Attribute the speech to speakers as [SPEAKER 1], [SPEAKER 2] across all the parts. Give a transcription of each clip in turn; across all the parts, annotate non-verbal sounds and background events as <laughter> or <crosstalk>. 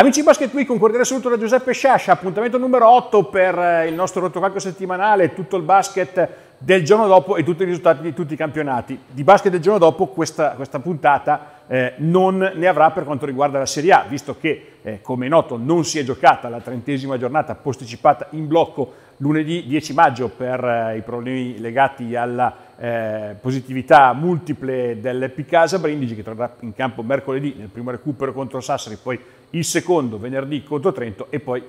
[SPEAKER 1] Amici Basket qui un cordiale saluto da Giuseppe Sciascia, appuntamento numero 8 per eh, il nostro rotocalco settimanale, tutto il basket del giorno dopo e tutti i risultati di tutti i campionati. Di basket del giorno dopo questa, questa puntata eh, non ne avrà per quanto riguarda la Serie A, visto che, eh, come è noto, non si è giocata la trentesima giornata posticipata in blocco lunedì 10 maggio per eh, i problemi legati alla eh, positività multiple dell'Epicasa Brindisi, che tornerà in campo mercoledì nel primo recupero contro Sassari, poi il secondo venerdì contro Trento e poi,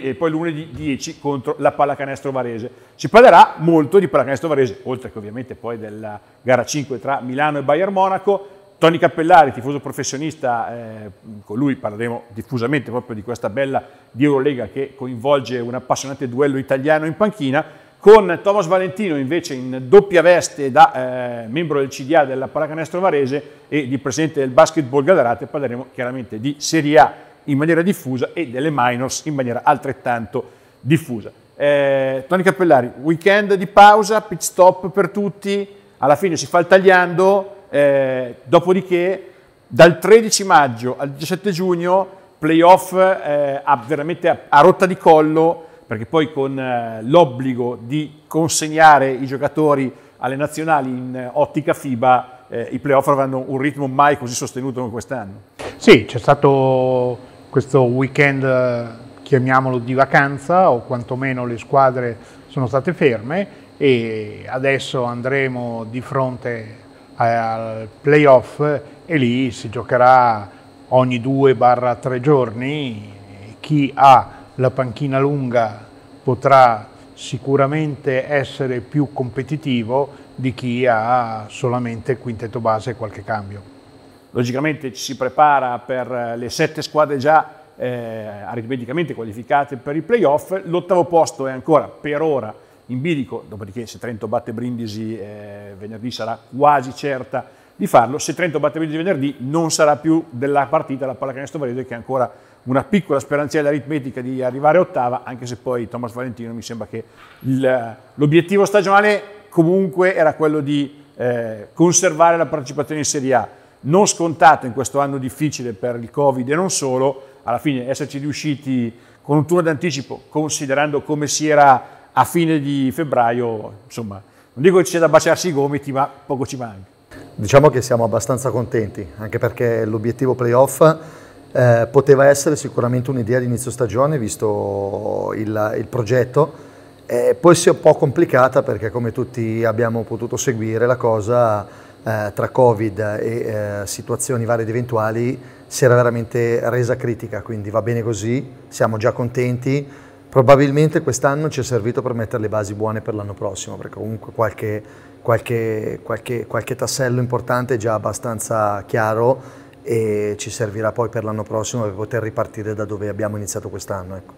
[SPEAKER 1] e poi, lunedì 10 contro la Pallacanestro Varese. Si parlerà molto di Pallacanestro Varese, oltre che ovviamente poi della gara 5 tra Milano e Bayern Monaco. Toni Cappellari, tifoso professionista, eh, con lui parleremo diffusamente proprio di questa bella Eurolega che coinvolge un appassionante duello italiano in panchina con Thomas Valentino invece in doppia veste da eh, membro del CDA della Pallacanestro Varese e di presidente del Basketball Gallarate parleremo chiaramente di Serie A in maniera diffusa e delle minors in maniera altrettanto diffusa. Eh, Tony Cappellari, weekend di pausa, pit stop per tutti, alla fine si fa il tagliando, eh, dopodiché dal 13 maggio al 17 giugno playoff eh, a, veramente a, a rotta di collo perché poi con eh, l'obbligo di consegnare i giocatori alle nazionali in eh, ottica FIBA eh, i playoff avranno un ritmo mai così sostenuto come quest'anno.
[SPEAKER 2] Sì, c'è stato questo weekend, chiamiamolo di vacanza, o quantomeno le squadre sono state ferme e adesso andremo di fronte al playoff e lì si giocherà ogni 2-3 giorni chi ha la panchina lunga potrà sicuramente essere più competitivo di chi ha solamente il quintetto base e qualche cambio.
[SPEAKER 1] Logicamente ci si prepara per eh, le sette squadre già eh, aritmeticamente qualificate per i playoff, l'ottavo posto è ancora per ora in bilico, dopodiché se Trento batte Brindisi eh, venerdì sarà quasi certa di farlo, se Trento batte Brindisi venerdì non sarà più della partita la pallacanestro Varese che è ancora una piccola speranziella aritmetica di arrivare ottava, anche se poi Thomas Valentino mi sembra che l'obiettivo stagionale comunque era quello di eh, conservare la partecipazione in Serie A, non scontato in questo anno difficile per il Covid e non solo, alla fine esserci riusciti con un turno d'anticipo, considerando come si era a fine di febbraio, insomma, non dico che ci sia da baciarsi i gomiti, ma poco ci manca.
[SPEAKER 3] Diciamo che siamo abbastanza contenti, anche perché l'obiettivo playoff eh, poteva essere sicuramente un'idea di stagione, visto il, il progetto, eh, poi si è un po' complicata perché come tutti abbiamo potuto seguire la cosa eh, tra Covid e eh, situazioni varie ed eventuali si era veramente resa critica, quindi va bene così, siamo già contenti. Probabilmente quest'anno ci è servito per mettere le basi buone per l'anno prossimo, perché comunque qualche, qualche, qualche, qualche tassello importante è già abbastanza chiaro e ci servirà
[SPEAKER 1] poi per l'anno prossimo per poter ripartire da dove abbiamo iniziato quest'anno. Ecco.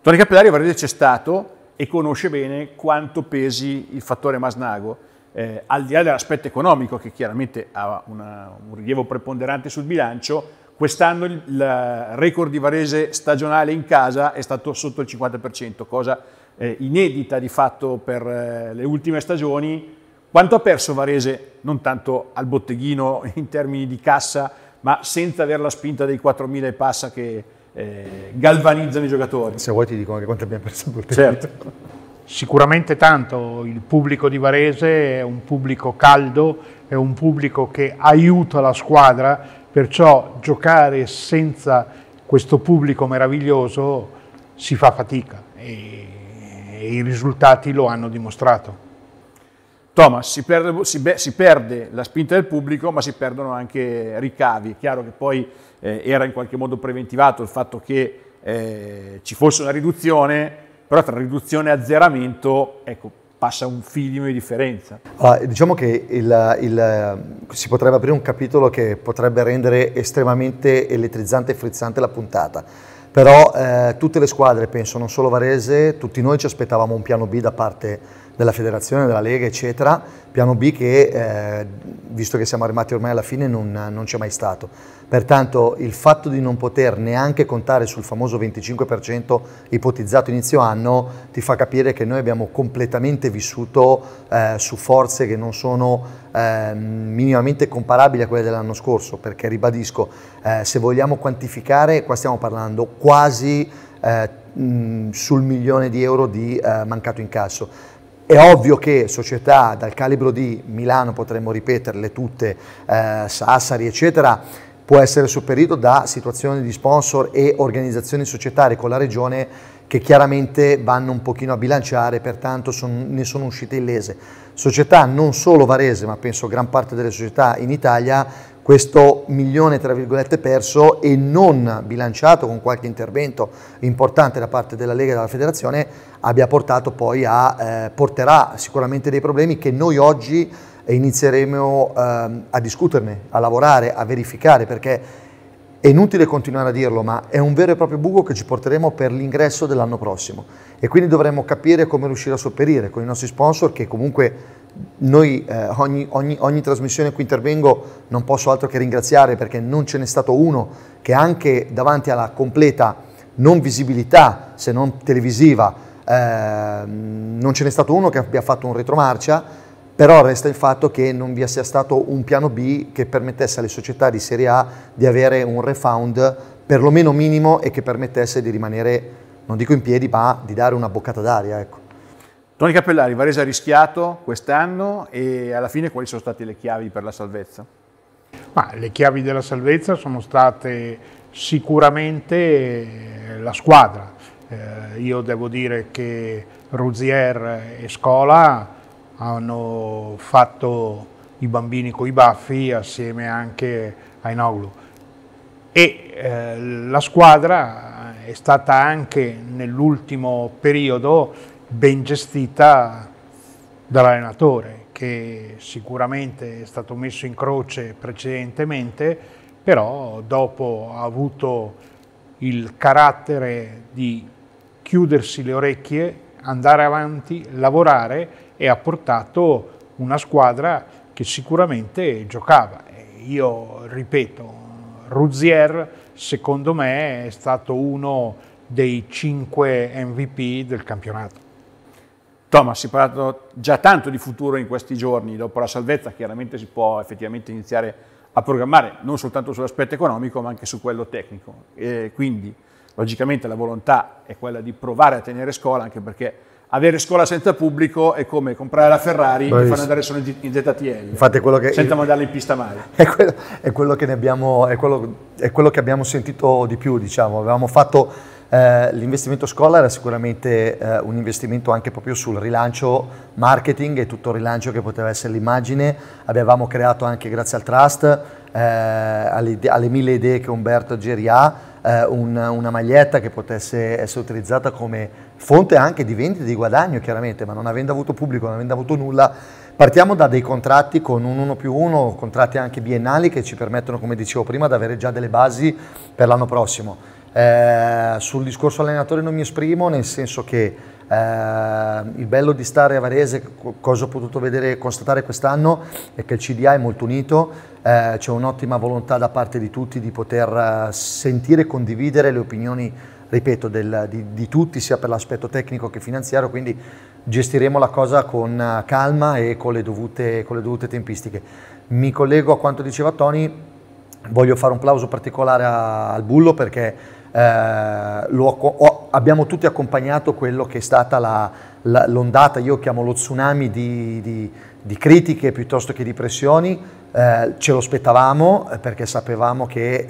[SPEAKER 1] Tony Cappellari ovviamente c'è stato e conosce bene quanto pesi il fattore Masnago, eh, al di là dell'aspetto economico che chiaramente ha una, un rilievo preponderante sul bilancio, quest'anno il, il record di Varese stagionale in casa è stato sotto il 50%, cosa eh, inedita di fatto per eh, le ultime stagioni, quanto ha perso Varese, non tanto al botteghino <laughs> in termini di cassa, ma senza avere la spinta dei 4.000 e passa che eh, galvanizzano i giocatori? Se vuoi ti dico anche quanto abbiamo perso il botteghino.
[SPEAKER 2] Certo. Sicuramente tanto, il pubblico di Varese è un pubblico caldo, è un pubblico che aiuta la squadra, perciò giocare senza questo pubblico meraviglioso si fa fatica e, e i risultati lo hanno dimostrato. Thomas,
[SPEAKER 1] si perde, si, beh, si perde, la spinta del pubblico, ma si perdono anche ricavi. È chiaro che poi eh, era in qualche modo preventivato il fatto che eh, ci fosse una riduzione, però tra riduzione e azzeramento, ecco, passa un filino di differenza.
[SPEAKER 3] Allora, diciamo che il, il, si potrebbe aprire un capitolo che potrebbe rendere estremamente elettrizzante e frizzante la puntata però eh, tutte le squadre, penso non solo Varese, tutti noi ci aspettavamo un piano B da parte della federazione, della Lega, eccetera, piano B che, eh, visto che siamo arrivati ormai alla fine, non, non c'è mai stato. Pertanto il fatto di non poter neanche contare sul famoso 25% ipotizzato inizio anno ti fa capire che noi abbiamo completamente vissuto eh, su forze che non sono eh, minimamente comparabili a quelle dell'anno scorso, perché ribadisco, eh, se vogliamo quantificare, qua stiamo parlando quasi eh, sul milione di euro di eh, mancato incasso è ovvio che società dal calibro di Milano, potremmo ripeterle tutte, eh, Sassari, eccetera, può essere sopperito da situazioni di sponsor e organizzazioni societarie con la regione che chiaramente vanno un pochino a bilanciare, pertanto son, ne sono uscite illese. Società non solo varese, ma penso gran parte delle società in Italia questo milione tra virgolette perso e non bilanciato con qualche intervento importante da parte della Lega e della Federazione abbia portato poi a eh, porterà sicuramente dei problemi che noi oggi eh, inizieremo eh, a discuterne, a lavorare, a verificare perché è inutile continuare a dirlo, ma è un vero e proprio buco che ci porteremo per l'ingresso dell'anno prossimo e quindi dovremo capire come riuscire a sopperire con i nostri sponsor che comunque noi eh, ogni, ogni, ogni, trasmissione in cui intervengo non posso altro che ringraziare perché non ce n'è stato uno che anche davanti alla completa non visibilità, se non televisiva, eh, non ce n'è stato uno che abbia fatto un retromarcia, però resta il fatto che non vi sia stato un piano B che permettesse alle società di Serie A di avere un refound perlomeno minimo e che permettesse di rimanere, non dico in piedi,
[SPEAKER 2] ma di dare una boccata d'aria. Ecco.
[SPEAKER 1] Toni Cappellari, Varese ha rischiato quest'anno e alla fine quali sono state le chiavi per la salvezza?
[SPEAKER 2] Ma le chiavi della salvezza sono state sicuramente eh, la squadra. Eh, io devo dire che Ruzier e Scola hanno fatto i bambini coi baffi assieme anche a Inoglu. E eh, la squadra è stata anche nell'ultimo periodo ben gestita dall'allenatore che sicuramente è stato messo in croce precedentemente, però dopo ha avuto il carattere di chiudersi le orecchie, andare avanti, lavorare e ha portato una squadra che sicuramente giocava. Io ripeto, Ruzier secondo me è stato uno dei cinque MVP del campionato. Thomas, si è parlato già tanto di futuro in questi giorni,
[SPEAKER 1] dopo la salvezza chiaramente si può effettivamente iniziare a programmare non soltanto sull'aspetto economico ma anche su quello tecnico e quindi logicamente la volontà è quella di provare a tenere scuola anche perché avere scuola senza pubblico è come comprare la Ferrari e farla andare solo in ZTL Infatti è quello che, senza mandarla in pista male.
[SPEAKER 3] È quello, è quello, che, abbiamo, è quello, è quello che abbiamo sentito di più, diciamo. Avevamo fatto eh, l'investimento Scholar era sicuramente eh, un investimento anche proprio sul rilancio marketing e tutto il rilancio che poteva essere l'immagine. Abbiamo creato anche grazie al Trust, eh, alle, alle, mille idee che Umberto Geri ha, eh, un, una maglietta che potesse essere utilizzata come fonte anche di vendita e di guadagno chiaramente, ma non avendo avuto pubblico, non avendo avuto nulla, Partiamo da dei contratti con un 1 più 1, contratti anche biennali che ci permettono, come dicevo prima, di avere già delle basi per l'anno prossimo. Eh, sul discorso allenatore non mi esprimo, nel senso che eh, il bello di stare a Varese, cosa ho potuto vedere e constatare quest'anno, è che il CDA è molto unito, eh, c'è un'ottima volontà da parte di tutti di poter eh, sentire e condividere le opinioni, ripeto, del, di, di, tutti, sia per l'aspetto tecnico che finanziario, quindi gestiremo la cosa con eh, calma e con le dovute, con le dovute tempistiche. Mi collego a quanto diceva Tony, voglio fare un plauso particolare a, al Bullo perché eh, lo, ho, abbiamo tutti accompagnato quello che è stata la, la, l'ondata, io chiamo lo tsunami di, di, di critiche piuttosto che di pressioni, eh, ce lo aspettavamo eh, perché sapevamo che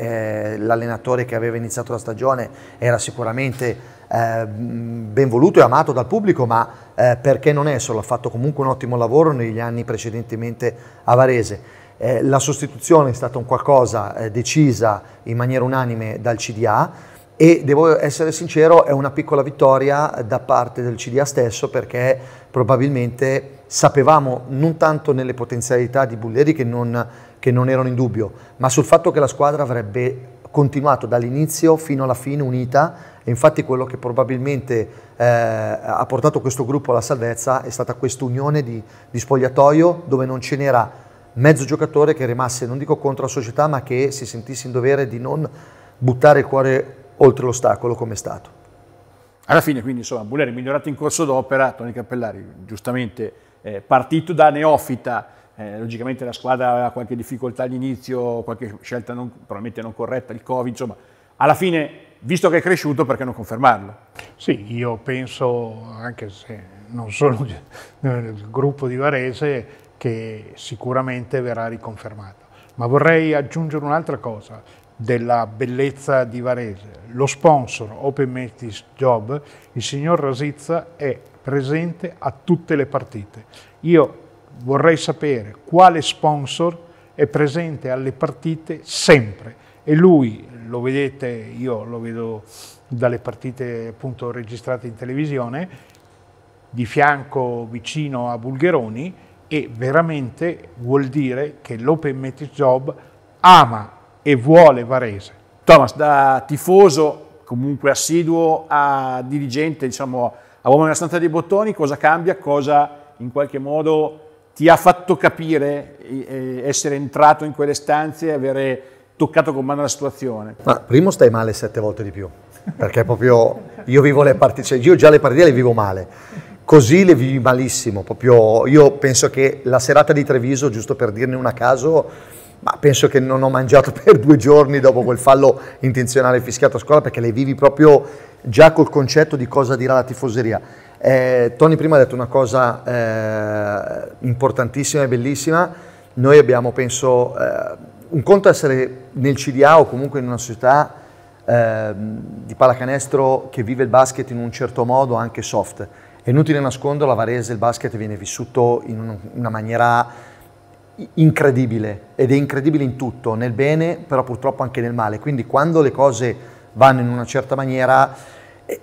[SPEAKER 3] eh, l'allenatore che aveva iniziato la stagione era sicuramente eh, ben voluto e amato dal pubblico, ma eh, perché non è solo, ha fatto comunque un ottimo lavoro negli anni precedentemente a Varese. la sostituzione è stata un qualcosa decisa in maniera unanime dal CDA, e devo essere sincero è una piccola vittoria da parte del CDA stesso perché probabilmente sapevamo non tanto nelle potenzialità di Bulleri che non, che non erano in dubbio, ma sul fatto che la squadra avrebbe continuato dall'inizio fino alla fine unita e infatti quello che probabilmente eh, ha portato questo gruppo alla salvezza è stata quest'unione di, di spogliatoio dove non ce n'era mezzo giocatore che rimasse, non dico contro la società, ma che si sentisse in dovere di non buttare il cuore oltre l'ostacolo come è stato.
[SPEAKER 1] Alla fine, quindi, insomma, Bulleri migliorato in corso d'opera, Toni Cappellari, giustamente eh, partito da neofita, eh, logicamente la squadra aveva qualche difficoltà all'inizio, qualche scelta non, probabilmente non corretta,
[SPEAKER 2] il Covid, insomma, alla fine, visto che è cresciuto, perché non confermarlo? Sì, io penso, anche se non sono nel <laughs> gruppo di Varese, che sicuramente verrà riconfermato. Ma vorrei aggiungere un'altra cosa della bellezza di Varese. Lo sponsor Open Metis Job, il signor Rasizza, è presente a tutte le partite. Io vorrei sapere quale sponsor è presente alle partite sempre e lui lo vedete, io lo vedo dalle partite appunto registrate in televisione, di fianco vicino a Bulgheroni e veramente vuol dire che l'Open Metis Job ama e vuole Varese.
[SPEAKER 1] Thomas, da tifoso comunque assiduo a dirigente, diciamo a uomo nella stanza dei bottoni, cosa cambia, cosa in qualche modo ti ha fatto capire eh, essere entrato in quelle stanze e avere toccato con mano la situazione?
[SPEAKER 3] Ma primo stai male sette volte di più, perché proprio io vivo le partite, cioè io già le partite le vivo male, così le vivi malissimo, proprio io penso che la serata di Treviso, giusto per dirne una caso, ma penso che non ho mangiato <laughs> per due giorni dopo quel fallo intenzionale fischiato a scuola perché le vivi proprio già col concetto di cosa dirà la tifoseria. Eh, Tony prima ha detto una cosa eh, importantissima e bellissima, noi abbiamo penso eh, un conto essere nel CDA o comunque in una società ehm, di pallacanestro che vive il basket in un certo modo anche soft. È inutile nasconderlo, a Varese il basket viene vissuto in una maniera incredibile ed è incredibile in tutto, nel bene, però purtroppo anche nel male. Quindi quando le cose vanno in una certa maniera eh,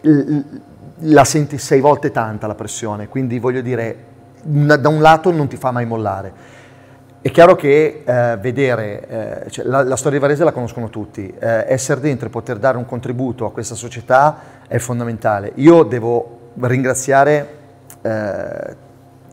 [SPEAKER 3] la senti sei volte tanta la pressione, quindi voglio dire, da un lato non ti fa mai mollare. È chiaro che eh, vedere, eh, cioè, la, la, storia di Varese la conoscono tutti, eh, essere dentro e poter dare un contributo a questa società è fondamentale. Io devo ringraziare eh,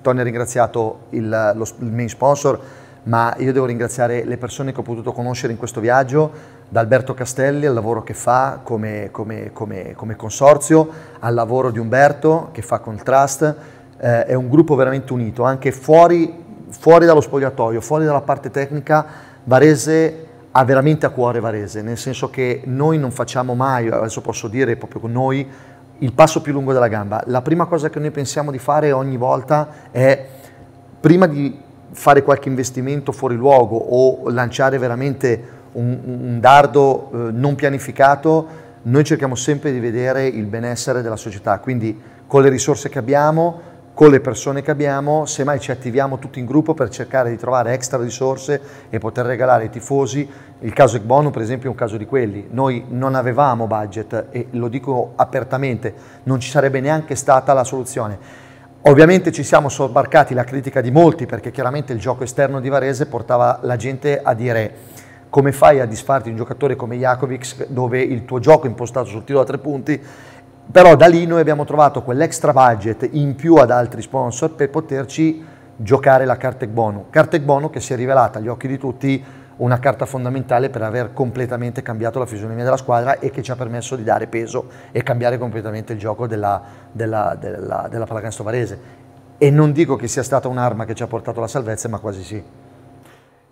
[SPEAKER 3] Tony ha ringraziato il, lo, il main sponsor, ma io devo ringraziare le persone che ho potuto conoscere in questo viaggio, da Alberto Castelli al lavoro che fa come, come, come, come consorzio, al lavoro di Umberto che fa con Trust, eh, è un gruppo veramente unito, anche fuori, fuori, dallo spogliatoio, fuori dalla parte tecnica, Varese ha veramente a cuore Varese, nel senso che noi non facciamo mai, adesso posso dire proprio con noi, il passo più lungo della gamba. La prima cosa che noi pensiamo di fare ogni volta è, prima di fare qualche investimento fuori luogo o lanciare veramente un, un dardo eh, non pianificato, noi cerchiamo sempre di vedere il benessere della società, quindi con le risorse che abbiamo con le persone che abbiamo, semmai ci attiviamo tutti in gruppo per cercare di trovare extra risorse e poter regalare ai tifosi. Il caso Ecbonu per esempio è un caso di quelli. Noi non avevamo budget e lo dico apertamente, non ci sarebbe neanche stata la soluzione. Ovviamente ci siamo sobbarcati la critica di molti perché chiaramente il gioco esterno di Varese portava la gente a dire come fai a disfarti un giocatore come Jakovic dove il tuo gioco impostato sul tiro da tre punti però da lì noi abbiamo trovato quell'extra budget in più ad altri sponsor per poterci giocare la Cartec Bono. Cartec Bono che si è rivelata agli occhi di tutti una carta fondamentale per aver completamente cambiato la fisionomia della squadra e che ci ha permesso di dare peso e cambiare completamente il gioco della, della, della, della pallacanestro varese. E non dico che sia stata un'arma che ci ha portato la salvezza, ma quasi sì.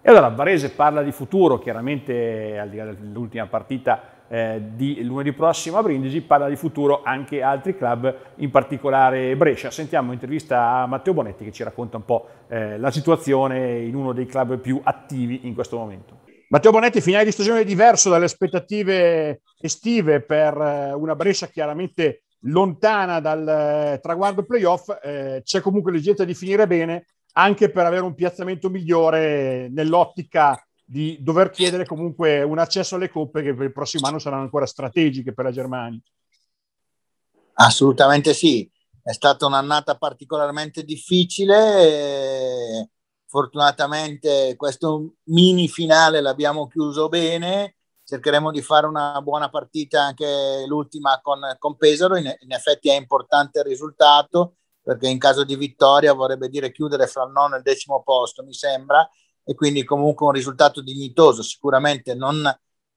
[SPEAKER 1] E allora Varese parla di futuro, chiaramente al di là dell'ultima partita eh, di lunedì prossimo a Brindisi parla di futuro anche altri club, in particolare Brescia. Sentiamo un'intervista a Matteo Bonetti che ci racconta un po' eh, la situazione in uno dei club più attivi in questo momento. Matteo Bonetti, finale di stagione diverso dalle aspettative estive per eh, una Brescia chiaramente lontana dal eh, traguardo playoff, eh, c'è comunque l'esigenza di finire bene anche per avere un piazzamento migliore nell'ottica di dover chiedere comunque un accesso alle coppe
[SPEAKER 4] che per il prossimo anno saranno ancora strategiche per la Germania. Assolutamente sì, è stata un'annata particolarmente difficile. E fortunatamente questo mini finale l'abbiamo chiuso bene. Cercheremo di fare una buona partita anche l'ultima con, con Pesaro. In, in, effetti è importante il risultato perché in caso di vittoria vorrebbe dire chiudere fra il nono e il decimo posto, mi sembra, e quindi comunque un risultato dignitoso, sicuramente non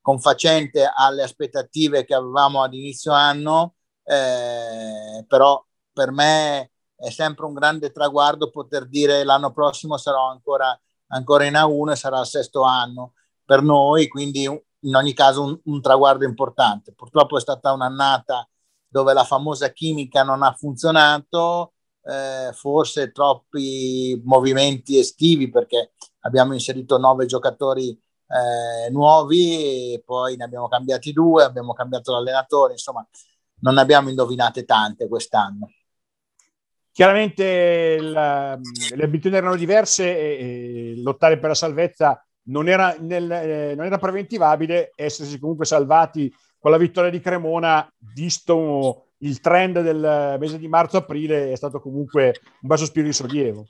[SPEAKER 4] confacente alle aspettative che avevamo ad inizio anno, eh, però per me è sempre un grande traguardo poter dire l'anno prossimo sarò ancora, ancora in A1 e sarà il sesto anno per noi, quindi in ogni caso un, un traguardo importante. Purtroppo è stata un'annata dove la famosa chimica non ha funzionato, eh, forse troppi movimenti estivi perché abbiamo inserito nove giocatori eh, nuovi, poi ne abbiamo cambiati due, abbiamo cambiato l'allenatore, insomma non ne abbiamo indovinate tante quest'anno.
[SPEAKER 1] Chiaramente la, ehm, le abitudini erano diverse e, e, lottare per la salvezza non era, nel, eh, non era preventivabile, essersi comunque salvati con la vittoria di Cremona, visto il trend del mese
[SPEAKER 4] di marzo-aprile,
[SPEAKER 1] è stato comunque un basso spirito di sollievo.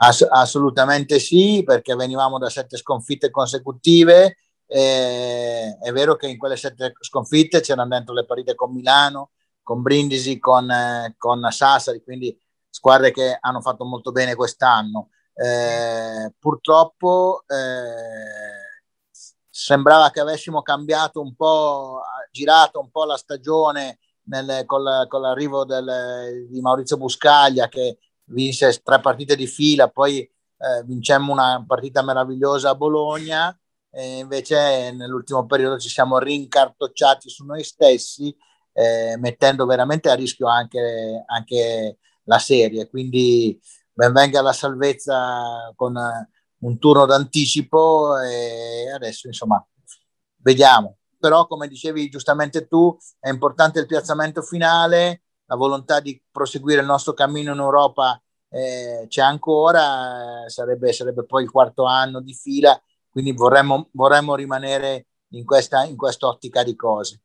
[SPEAKER 4] Ass- assolutamente sì, perché venivamo da sette sconfitte consecutive. Eh, è vero che in quelle sette sconfitte c'erano dentro le partite con Milano, con Brindisi, con, eh, con Sassari, quindi squadre che hanno fatto molto bene quest'anno. Eh, purtroppo eh, sembrava che avessimo cambiato un po', girato un po' la stagione nel, con, con, l'arrivo del, di Maurizio Buscaglia che vinse tre partite di fila, poi eh, vincemmo una partita meravigliosa a Bologna e invece nell'ultimo periodo ci siamo rincartocciati su noi stessi eh, mettendo veramente a rischio anche, anche la serie. Quindi benvenga la salvezza con un turno d'anticipo e adesso insomma vediamo. Però come dicevi giustamente tu, è importante il piazzamento finale la volontà di proseguire il nostro cammino in Europa eh, c'è ancora, eh, sarebbe, sarebbe, poi il quarto anno di fila, quindi vorremmo, vorremmo rimanere in questa in ottica di cose.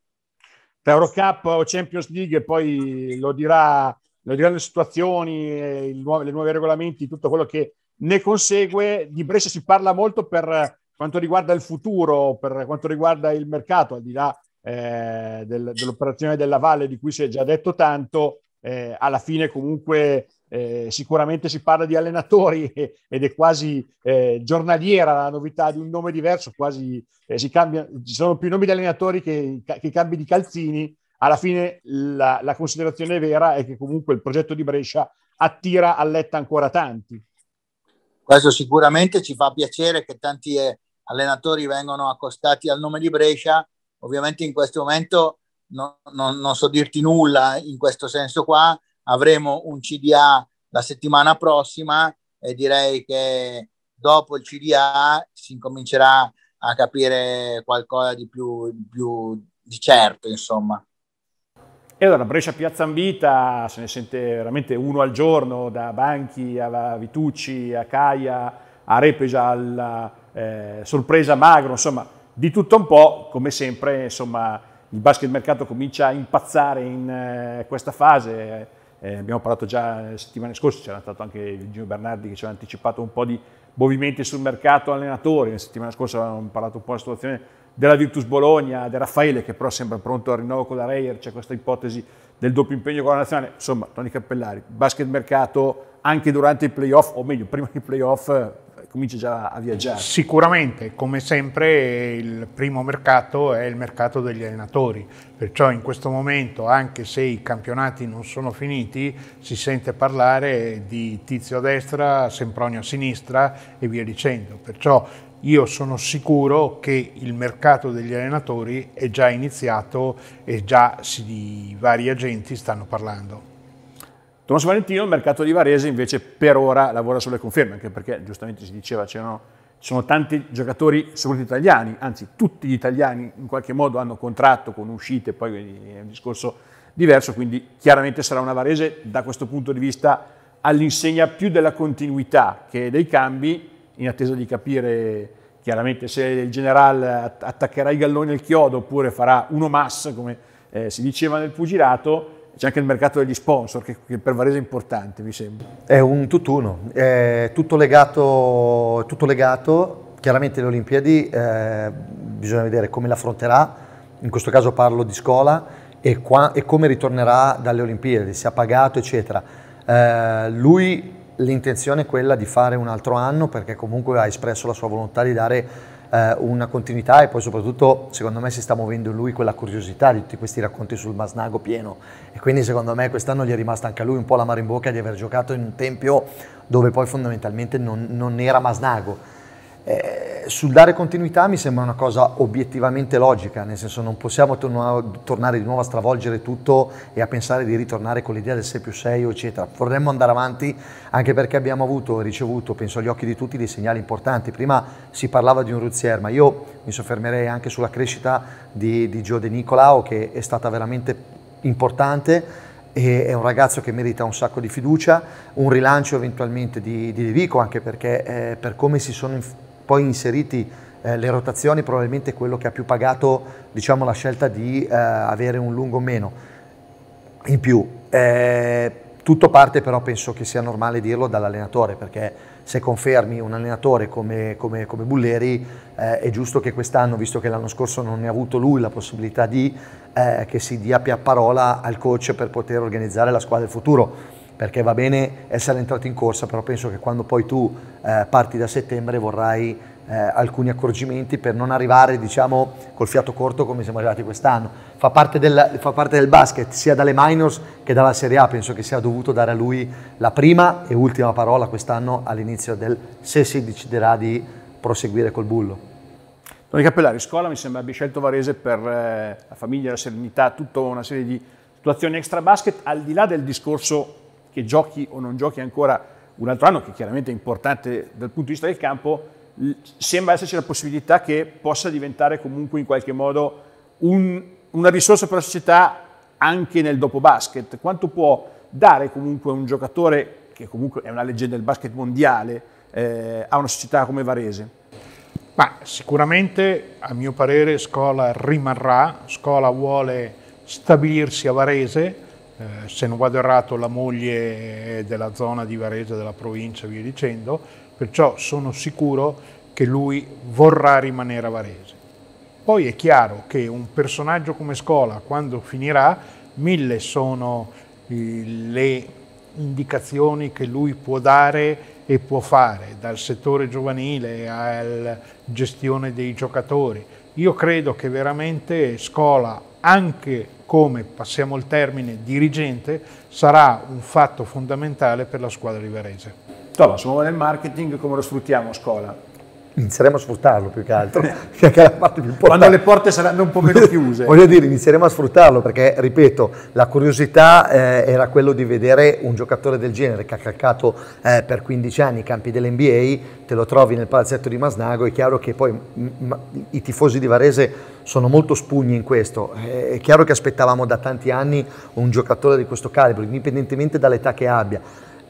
[SPEAKER 1] Eurocup o Champions League, poi lo dirà, lo dirà le situazioni, eh, nuovo, le nuove regolamenti, tutto quello che ne consegue. Di Brescia si parla molto per eh, quanto riguarda il futuro, per quanto riguarda il mercato, al di là eh, del, dell'operazione della Valle di cui si è già detto tanto, eh, alla fine comunque eh, sicuramente si parla di allenatori <laughs> ed è quasi eh, giornaliera la novità di un nome diverso, quasi eh, si cambia, ci sono più nomi di allenatori che, che cambi di calzini, alla fine la, la considerazione vera
[SPEAKER 4] è che comunque il progetto di Brescia attira a letta ancora tanti. Questo sicuramente ci fa piacere che tanti eh, allenatori vengano accostati al nome di Brescia, Ovviamente in questo momento no, no, non so dirti nulla in questo senso qua, avremo un CDA la settimana prossima e direi che dopo il CDA si incomincerà a capire qualcosa di più, più di certo, insomma.
[SPEAKER 1] E allora Brescia Piazza Ambita se ne sente veramente uno al giorno, da Banchi a Vitucci, a Caia, a Repeja, alla eh, sorpresa Magro, insomma di tutto un po', come sempre, insomma, il basket mercato comincia a impazzare in eh, questa fase. Eh, eh abbiamo parlato già eh, settimane scorse, c'era stato anche Gino Bernardi che ci aveva anticipato un po' di movimenti sul mercato allenatori. La settimana scorsa avevamo parlato un po' della situazione della Virtus Bologna, del Raffaele che però sembra pronto al rinnovo con la Reyer, c'è questa ipotesi del doppio impegno con la nazionale. Insomma, Toni Cappellari, basket mercato anche durante i playoff, o meglio, prima dei playoff cominci già a viaggiare.
[SPEAKER 2] Sicuramente, come sempre il primo mercato è il mercato degli allenatori, perciò in questo momento anche se i campionati non sono finiti si sente parlare di Tizio a destra, Sempronio a sinistra e via dicendo, perciò io sono sicuro che il mercato degli allenatori è già iniziato e già si, i vari agenti stanno parlando.
[SPEAKER 1] Thomas Valentino, il mercato di Varese invece per ora lavora sulle conferme, anche perché giustamente si diceva c'erano ci sono tanti giocatori, soprattutto italiani, anzi tutti gli italiani in qualche modo hanno contratto con uscite, poi è un discorso diverso, quindi chiaramente sarà una Varese da questo punto di vista all'insegna più della continuità che dei cambi, in attesa di capire chiaramente se il generale attaccherà i galloni al chiodo oppure farà uno mass, come eh, si diceva nel pugilato, c'è anche il mercato degli sponsor, che, che, per Varese è importante, mi sembra.
[SPEAKER 3] È un tutt'uno, è tutto legato, tutto legato. Chiaramente le Olimpiadi eh, bisogna vedere come l'affronterà, in questo caso parlo di scuola, e, qua, e come ritornerà dalle Olimpiadi, se ha pagato, eccetera. Eh, lui l'intenzione è quella di fare un altro anno perché comunque ha espresso la sua volontà di dare eh, una continuità e poi soprattutto secondo me si sta muovendo in lui quella curiosità di tutti questi racconti sul Masnago pieno e quindi secondo me quest'anno gli è rimasta anche a lui un po' la mare in bocca di aver giocato in un tempio dove poi fondamentalmente non, non era Masnago. Eh, sul dare continuità mi sembra una cosa obiettivamente logica, nel senso non possiamo tornare di nuovo a stravolgere tutto e a pensare di ritornare con l'idea del 6 più 6 eccetera. Vorremmo andare avanti anche perché abbiamo avuto e ricevuto, penso agli occhi di tutti, dei segnali importanti. Prima si parlava di un Ruzier, ma io mi soffermerei anche sulla crescita di, di Gio De Nicolao che è stata veramente importante E è un ragazzo che merita un sacco di fiducia, un rilancio eventualmente di, di De Vico, anche perché eh, per come si sono poi inseriti eh, le rotazioni, probabilmente è quello che ha più pagato diciamo, la scelta di eh, avere un lungo meno. In più, eh, tutto parte però penso che sia normale dirlo dall'allenatore, perché se confermi un allenatore come, come, come Bulleri eh, è giusto che quest'anno, visto che l'anno scorso non ne ha avuto lui la possibilità di, eh, che si dia più parola al coach per poter organizzare la squadra del futuro perché va bene essere entrato in corsa, però penso che quando poi tu eh, parti da settembre vorrai eh, alcuni accorgimenti per non arrivare diciamo col fiato corto come siamo arrivati quest'anno. Fa parte, del, fa parte del basket sia dalle minors che dalla Serie A, penso che sia dovuto dare a lui la prima e ultima parola quest'anno all'inizio del se si deciderà di proseguire col bullo.
[SPEAKER 1] Tony Cappellari, scuola mi sembra abbia scelto Varese per eh, la famiglia, la serenità, tutta una serie di situazioni extra basket, al di là del discorso che giochi o non giochi ancora un altro anno, che chiaramente è importante dal punto di vista del campo, sembra esserci la possibilità che possa diventare comunque in qualche modo un, una risorsa per la società anche nel dopo basket. Quanto può dare comunque un giocatore, che comunque è una leggenda del basket mondiale, eh, a
[SPEAKER 2] una società come Varese? Ma sicuramente, a mio parere, Scola rimarrà, Scola vuole stabilirsi a Varese, eh, se non vado errato la moglie è della zona di Varese, della provincia, via dicendo, perciò sono sicuro che lui vorrà rimanere a Varese. Poi è chiaro che un personaggio come Scola, quando finirà, mille sono eh, le indicazioni che lui può dare e può fare, dal settore giovanile alla gestione dei giocatori. Io credo che veramente Scola, anche come, passiamo il termine, dirigente, sarà un fatto fondamentale per la squadra di riverese. Toma,
[SPEAKER 1] siamo nel marketing, come lo sfruttiamo a scuola? Inizieremo a sfruttarlo più che altro, <laughs> che è la parte più importante. Quando le
[SPEAKER 2] porte saranno un
[SPEAKER 1] po' meno <laughs> chiuse. Voglio dire,
[SPEAKER 3] inizieremo a sfruttarlo perché, ripeto, la curiosità eh, era quello di vedere un giocatore del genere che ha calcato eh, per 15 anni i campi dell'NBA, te lo trovi nel palazzetto di Masnago, è chiaro che poi i tifosi di Varese sono molto spugni in questo. Eh, è chiaro che aspettavamo da tanti anni un giocatore di questo calibro, indipendentemente dall'età che abbia.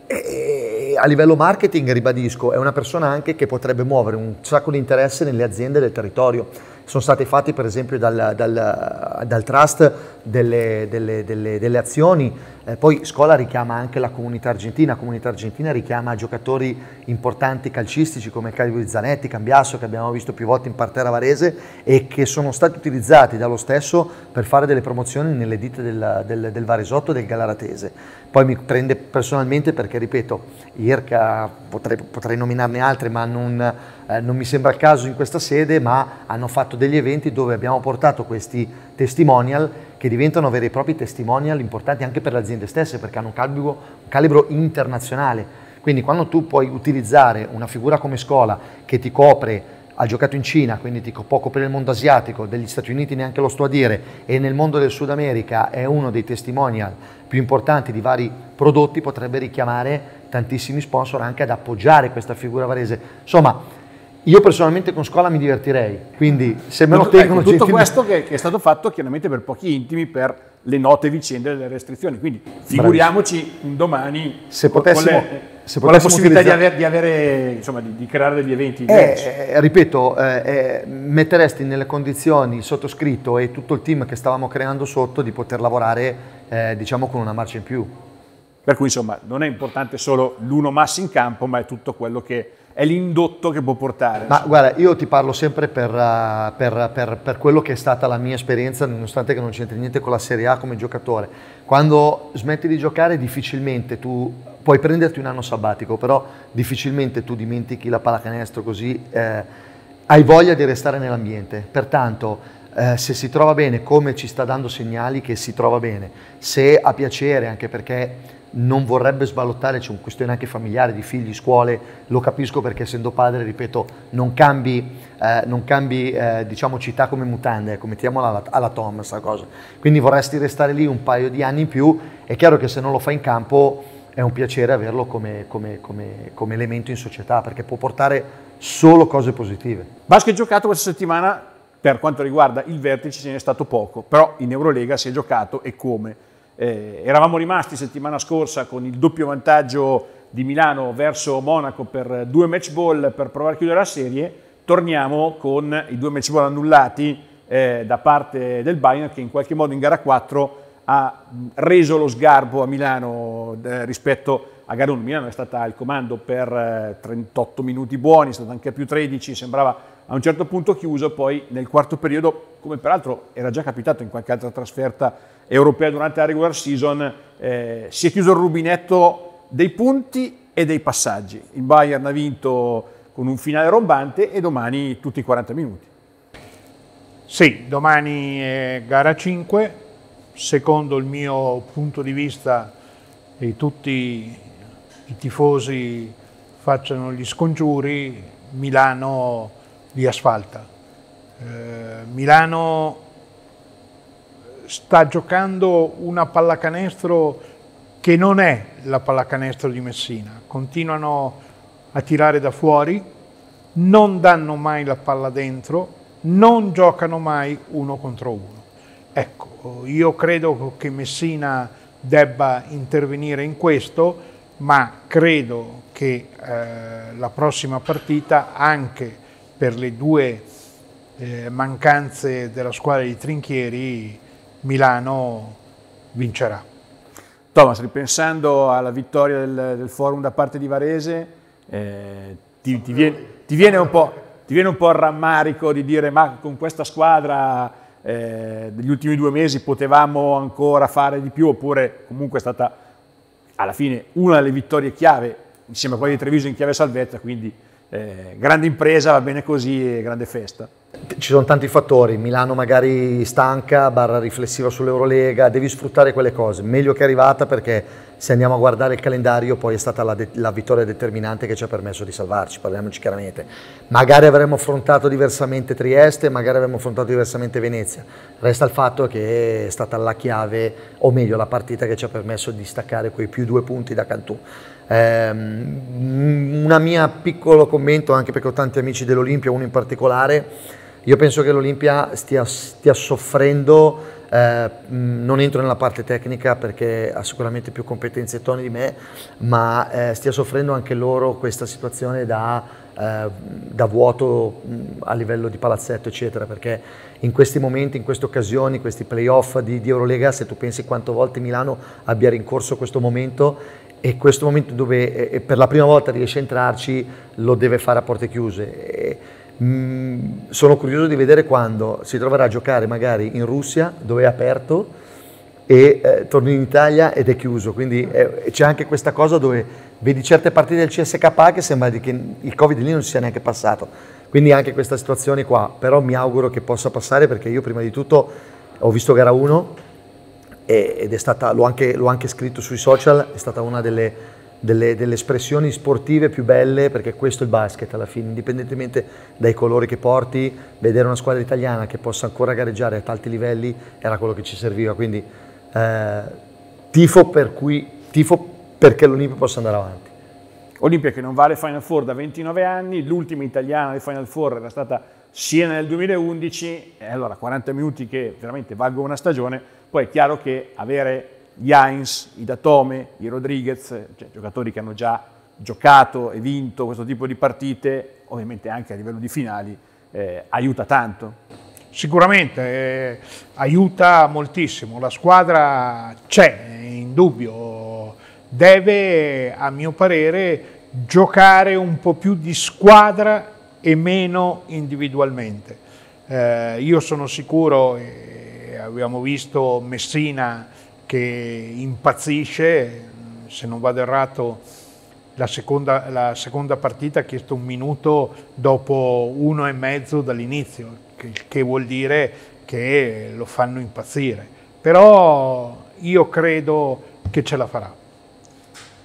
[SPEAKER 3] E a livello marketing, ribadisco, è una persona anche che potrebbe muovere un sacco di interesse nelle aziende del territorio. Sono stati fatti per esempio dal, dal, dal trust delle, delle, delle, delle azioni eh, poi Scola richiama anche la comunità argentina, la comunità argentina richiama giocatori importanti calcistici come Calvio Zanetti, Cambiasso che abbiamo visto più volte in parterra varese e che sono stati utilizzati dallo stesso per fare delle promozioni nelle ditte del, del, del Varesotto e del Galaratese. Poi mi prende personalmente perché ripeto, Irca potrei, potrei nominarne altre ma non, eh, non mi sembra il caso in questa sede, ma hanno fatto degli eventi dove abbiamo portato questi testimonial che diventano veri e propri testimonial importanti anche per le aziende stesse perché hanno un calibro, un calibro internazionale. Quindi quando tu puoi utilizzare una figura come scuola che ti copre ha giocato in Cina, quindi ti può coprire il mondo asiatico, degli Stati Uniti neanche lo sto a dire, e nel mondo del Sud America è uno dei testimonial più importanti di vari prodotti, potrebbe richiamare tantissimi sponsor anche ad appoggiare questa figura varese. Insomma, io personalmente con scuola mi divertirei, quindi se me lo ecco, tengono... Ecco, tutto questo
[SPEAKER 1] che, che, è stato fatto chiaramente per pochi intimi, per le note vicende delle restrizioni, quindi figuriamoci un domani se potessimo, con le, se con la possibilità di avere, di, avere, insomma, di, di creare degli eventi.
[SPEAKER 3] Eh, eh ripeto, eh, eh, metteresti nelle condizioni il sottoscritto e tutto il team che stavamo creando sotto di poter lavorare eh, diciamo con una marcia in più. Per cui insomma
[SPEAKER 1] non è importante solo l'uno mass in campo, ma è tutto quello che è l'indotto che può portare. Ma
[SPEAKER 3] guarda, io ti parlo sempre per, eh, per, per, per quello che è stata la mia esperienza, nonostante che non c'entri niente con la Serie A come giocatore. Quando smetti di giocare difficilmente tu puoi prenderti un anno sabbatico, però difficilmente tu dimentichi la pallacanestro così eh, hai voglia di restare nell'ambiente. Pertanto eh, se si trova bene, come ci sta dando segnali che si trova bene, se ha piacere, anche perché non vorrebbe sballottare, c'è una questione anche familiare di figli, scuole, lo capisco perché essendo padre, ripeto, non cambi, eh, non cambi eh, diciamo, città come mutande, ecco, mettiamola alla, alla Tom sta cosa. Quindi vorresti restare lì un paio di anni in più, è chiaro che se non lo fai in campo è un piacere averlo come, come, come, come elemento in società perché può portare solo cose positive.
[SPEAKER 1] Basket giocato questa settimana per quanto riguarda il vertice ce n'è stato poco, però in Eurolega si è giocato e come eh, eravamo rimasti settimana scorsa con il doppio vantaggio di Milano verso Monaco per due match ball per provare a chiudere la serie, torniamo con i due match ball annullati eh, da parte del Bayern che in qualche modo in gara 4 ha reso lo sgarbo a Milano eh, rispetto a gara 1. Milano è stata al comando per 38 eh, minuti buoni, è stata anche più 13, sembrava a un certo punto chiuso, poi nel quarto periodo, come peraltro era già capitato in qualche altra trasferta europea durante la regular season, eh, si è chiuso il rubinetto dei punti e dei passaggi. Il Bayern ha vinto con
[SPEAKER 2] un finale rombante e domani tutti i 40 minuti. Sì, domani è gara 5, secondo il mio punto di vista e eh, tutti i tifosi facciano gli scongiuri, Milano li asfalta. Eh, Milano sta giocando una pallacanestro che non è la pallacanestro di Messina. Continuano a tirare da fuori, non danno mai la palla dentro, non giocano mai uno contro uno. Ecco, io credo che Messina debba intervenire in questo, ma credo che eh, la prossima partita, anche per le due eh, mancanze della squadra di Trinchieri, Milano vincerà. Thomas,
[SPEAKER 1] ripensando alla vittoria del, del forum da parte di Varese, eh, ti, ti, viene, ti, viene ti, viene, un po', il rammarico di dire ma con questa squadra eh, degli ultimi due mesi potevamo ancora fare di più oppure comunque è stata alla fine una delle vittorie chiave insieme a quella di Treviso in chiave salvezza, quindi eh, grande impresa, va bene così grande festa.
[SPEAKER 3] Ci sono tanti fattori, Milano magari stanca, barra riflessiva sull'Eurolega, devi sfruttare quelle cose, meglio che è arrivata perché se andiamo a guardare il calendario poi è stata la, la vittoria determinante che ci ha permesso di salvarci, parliamoci chiaramente. Magari avremmo affrontato diversamente Trieste, magari avremmo affrontato diversamente Venezia, resta il fatto che è stata la chiave, o meglio la partita che ci ha permesso di staccare quei più due punti da Cantù. Ehm, una mia piccolo commento, anche perché ho tanti amici dell'Olimpia, uno in particolare, io penso che l'Olimpia stia, stia soffrendo, eh, non entro nella parte tecnica perché ha sicuramente più competenze e toni di me, ma eh, stia soffrendo anche loro questa situazione da, eh, da vuoto mm, a livello di palazzetto, eccetera, perché in questi momenti, in queste occasioni, questi playoff di, di Eurolega, se tu pensi quante volte Milano abbia rincorso questo momento e questo momento dove eh, eh, per la prima volta riesce a entrarci lo deve fare a porte chiuse. E, mh, mm, sono curioso di vedere quando si troverà a giocare magari in Russia dove è aperto e eh, torna in Italia ed è chiuso, quindi eh, c'è anche questa cosa dove vedi certe partite del CSK che sembra che il Covid lì non sia neanche passato, quindi anche questa situazione qua, però mi auguro che possa passare perché io prima di tutto ho visto gara 1 ed è stata, l'ho anche, l'ho anche scritto sui social, è stata una delle, delle, delle, espressioni sportive più belle perché questo è il basket alla fine, indipendentemente dai colori che porti, vedere una squadra italiana che possa ancora gareggiare a tanti livelli era quello che ci serviva, quindi eh, tifo, per cui, tifo perché l'Olimpia possa andare avanti.
[SPEAKER 1] Olimpia che non va alle Final Four da 29 anni, l'ultima italiana alle Final Four era stata Siena nel 2011, e allora 40 minuti che veramente valgono una stagione, poi è chiaro che avere gli Heinz, i Datome, i Rodriguez, cioè giocatori che hanno già giocato e vinto questo tipo di partite,
[SPEAKER 2] ovviamente anche a livello di finali, eh, aiuta tanto. Sicuramente eh, aiuta moltissimo, la squadra c'è, è indubbio, deve a mio parere giocare un po' più di squadra e meno individualmente. Eh, io sono sicuro, abbiamo visto Messina che impazzisce, se non vado errato la seconda, la seconda partita ha chiesto un minuto dopo uno e mezzo dall'inizio, che, che vuol dire che lo fanno impazzire. Però io credo che ce la farà.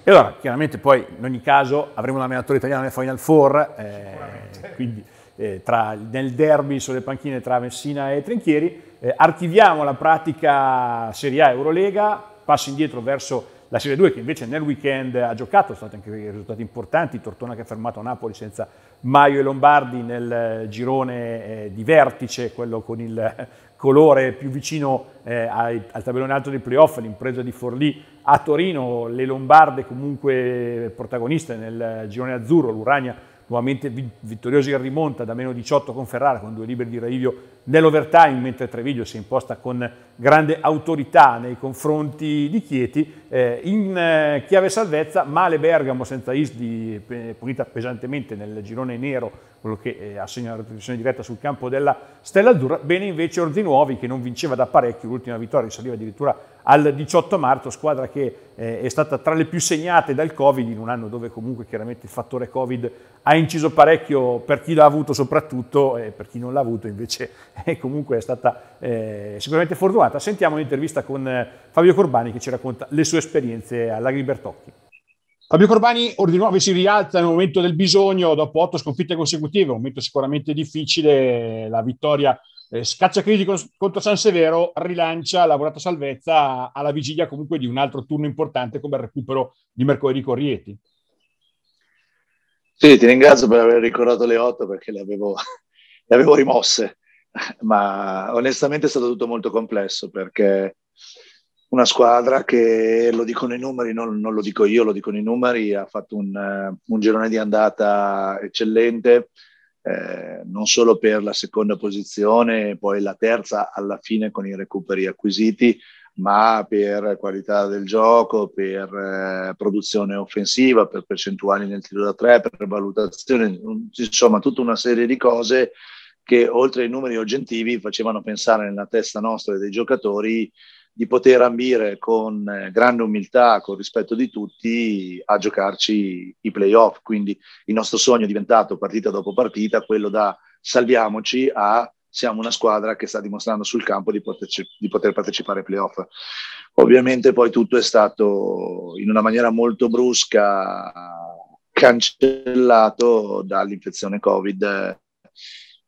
[SPEAKER 1] E allora, chiaramente poi in ogni caso avremo un allenatore italiano nel Final Four, eh, quindi eh, tra, nel derby sulle panchine tra Messina e Trinchieri, eh, archiviamo la pratica Serie A Eurolega, passo indietro verso la Serie 2 che invece nel weekend ha giocato, sono stati anche risultati importanti, Tortona che ha fermato Napoli senza Maio e Lombardi nel eh, girone eh, di vertice, quello con il <laughs> colore più vicino eh, al, al tabellone alto dei playoff, l'impresa di Forlì a Torino, le Lombarde comunque protagoniste nel eh, girone azzurro, l'Urania nuovamente vittoriosi in rimonta da meno 18 con Ferrara, con due liberi di Raivio nell'overtime, mentre Treviglio si è imposta con grande autorità nei confronti di Chieti, eh, in eh, chiave salvezza, male Bergamo senza Isdi eh, punita pesantemente nel girone nero, quello che eh, assegna la retrocessione diretta sul campo della Stella Azzurra, bene invece Ordinuovi che non vinceva da parecchio, l'ultima vittoria risaliva addirittura al 18 marzo, squadra che eh, è stata tra le più segnate dal Covid in un anno dove comunque chiaramente il fattore Covid ha inciso parecchio per chi l'ha avuto soprattutto e per chi non l'ha avuto invece <laughs> comunque è stata sicuramente fortunata. Sentiamo un'intervista con Fabio Corbani che ci racconta le sue sue esperienze alla Bertocchi. Fabio Corbani, ora di si rialza nel momento del bisogno dopo otto sconfitte consecutive, un momento sicuramente difficile, la vittoria eh, scaccia crisi contro San Severo, rilancia la volata salvezza alla vigilia comunque di un altro turno importante come il recupero di mercoledì con Rieti.
[SPEAKER 5] Sì, ti ringrazio per aver ricordato le otto perché le avevo, <laughs>
[SPEAKER 1] le avevo rimosse, <laughs>
[SPEAKER 5] ma onestamente è stato tutto molto complesso perché una squadra che, lo dicono i numeri, non, non, lo dico io, lo dicono i numeri, ha fatto un, eh, un girone di andata eccellente, eh, non solo per la seconda posizione, poi la terza alla fine con i recuperi acquisiti, ma per qualità del gioco, per eh, produzione offensiva, per percentuali nel tiro da tre, per valutazione, insomma tutta una serie di cose che oltre ai numeri oggettivi facevano pensare nella testa nostra e dei giocatori di poter ambire con eh, grande umiltà, con rispetto di tutti, a giocarci i playoff. Quindi il nostro sogno è diventato partita dopo partita quello da salviamoci a siamo una squadra che sta dimostrando sul campo di, poterci, di poter partecipare ai playoff. Ovviamente poi tutto è stato in una maniera molto brusca cancellato dall'infezione Covid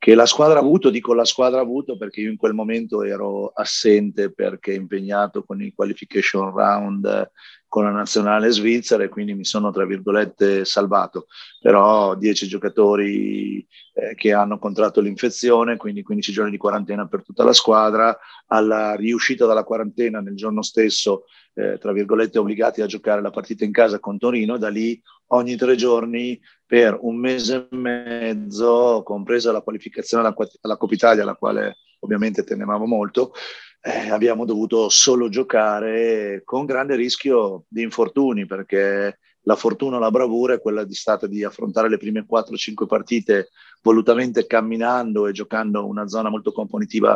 [SPEAKER 5] che la squadra ha avuto, dico la squadra ha avuto perché io in quel momento ero assente perché impegnato con il qualification round eh, con la nazionale svizzera e quindi mi sono tra virgolette salvato. Però 10 giocatori eh, che hanno contratto l'infezione, quindi 15 giorni di quarantena per tutta la squadra, alla riuscita dalla quarantena nel giorno stesso, eh, tra virgolette obbligati a giocare la partita in casa con Torino, da lì ogni tre giorni per un mese e mezzo, compresa la qualificazione alla, Coppa Italia, alla quale ovviamente tenevamo molto, eh, abbiamo dovuto solo giocare con grande rischio di infortuni, perché la fortuna, la bravura è quella di stata di affrontare le prime 4-5 partite volutamente camminando e giocando una zona molto,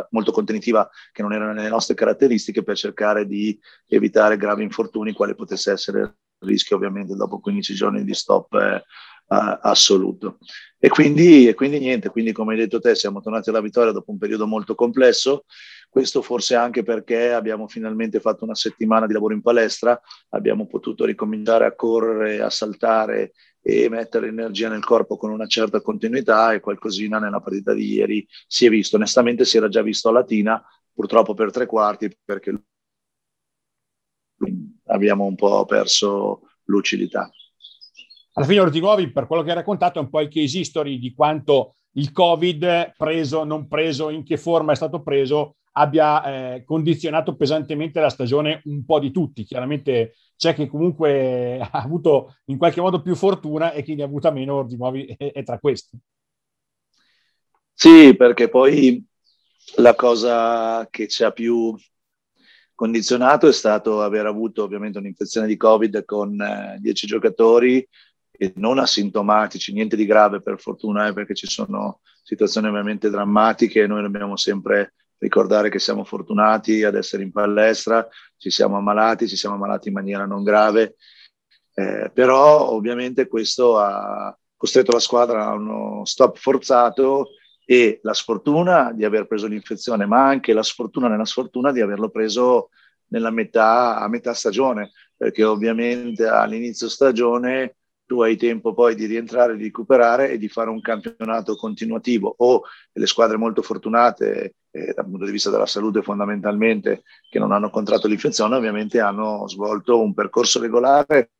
[SPEAKER 5] molto contenitiva che non era nelle nostre caratteristiche per cercare di evitare gravi infortuni quale potesse essere rischio ovviamente dopo 15 giorni di stop eh, assoluto. E quindi, e quindi niente, quindi come hai detto te siamo tornati alla vittoria dopo un periodo molto complesso, questo forse anche perché abbiamo finalmente fatto una settimana di lavoro in palestra, abbiamo potuto ricominciare a correre, a saltare e mettere energia nel corpo con una certa continuità e qualcosina nella partita di ieri si è visto. Onestamente si era già visto a Latina, purtroppo per tre quarti, perché abbiamo un po' perso lucidità.
[SPEAKER 1] Alla fine Ortigovi, per quello che hai raccontato, è un po' il case history di quanto il Covid, preso, non preso, in che forma è stato preso, abbia eh, condizionato pesantemente la stagione un po' di tutti. Chiaramente c'è chi comunque <laughs> ha avuto in qualche modo più fortuna e chi ne ha avuta meno di nuovi è, è tra questi.
[SPEAKER 5] Sì, perché poi la cosa che ci ha più condizionato è stato aver avuto ovviamente un'infezione di Covid con eh, 10 giocatori e non asintomatici, niente di grave per fortuna, eh, perché ci sono situazioni veramente drammatiche e noi dobbiamo sempre ricordare che siamo fortunati ad essere in palestra, ci siamo ammalati, ci siamo ammalati in maniera non grave, eh, però ovviamente questo ha costretto la squadra a uno stop forzato e la sfortuna di aver preso l'infezione, ma anche la sfortuna nella sfortuna di averlo preso nella metà, a metà stagione, perché ovviamente all'inizio stagione tu hai tempo poi di rientrare, di recuperare e di fare un campionato continuativo o le squadre molto fortunate eh, dal punto di vista della salute fondamentalmente che non hanno contratto l'infezione ovviamente hanno svolto un percorso regolare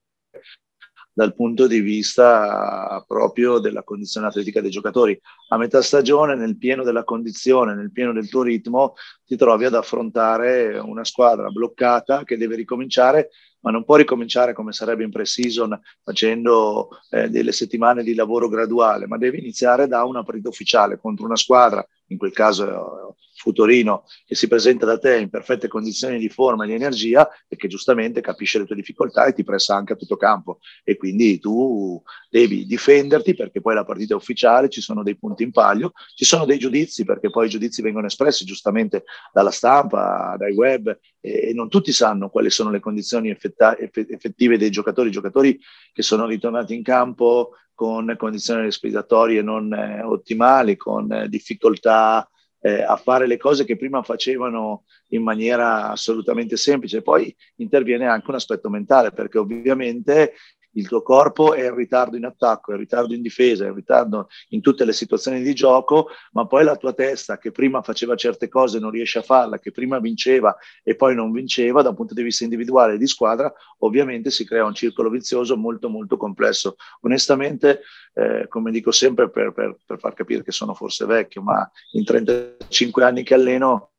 [SPEAKER 5] dal punto di vista proprio della condizione atletica dei giocatori. A metà stagione, nel pieno della condizione, nel pieno del tuo ritmo, ti trovi ad affrontare una squadra bloccata che deve ricominciare, ma non può ricominciare come sarebbe in pre-season facendo eh, delle settimane di lavoro graduale, ma deve iniziare da una partita ufficiale contro una squadra, in quel caso futurino che si presenta da te in perfette condizioni di forma e di energia e che giustamente capisce le tue difficoltà e ti pressa anche a tutto campo e quindi tu devi difenderti perché poi la partita è ufficiale, ci sono dei punti in palio, ci sono dei giudizi perché poi i giudizi vengono espressi giustamente dalla stampa, dai web e, non tutti sanno quali sono le condizioni effetta- effettive dei giocatori, giocatori che sono ritornati in campo con condizioni respiratorie non eh, ottimali, con eh, difficoltà eh, a fare le cose che prima facevano in maniera assolutamente semplice. Poi interviene anche un aspetto mentale, perché ovviamente il tuo corpo è in ritardo in attacco, è in ritardo in difesa, è in ritardo in tutte le situazioni di gioco, ma poi la tua testa che prima faceva certe cose e non riesce a farla, che prima vinceva e poi non vinceva, da un punto di vista individuale e di squadra, ovviamente si crea un circolo vizioso molto molto complesso. Onestamente, eh, come dico sempre per, per, per far capire che sono forse vecchio, ma in 35 anni che alleno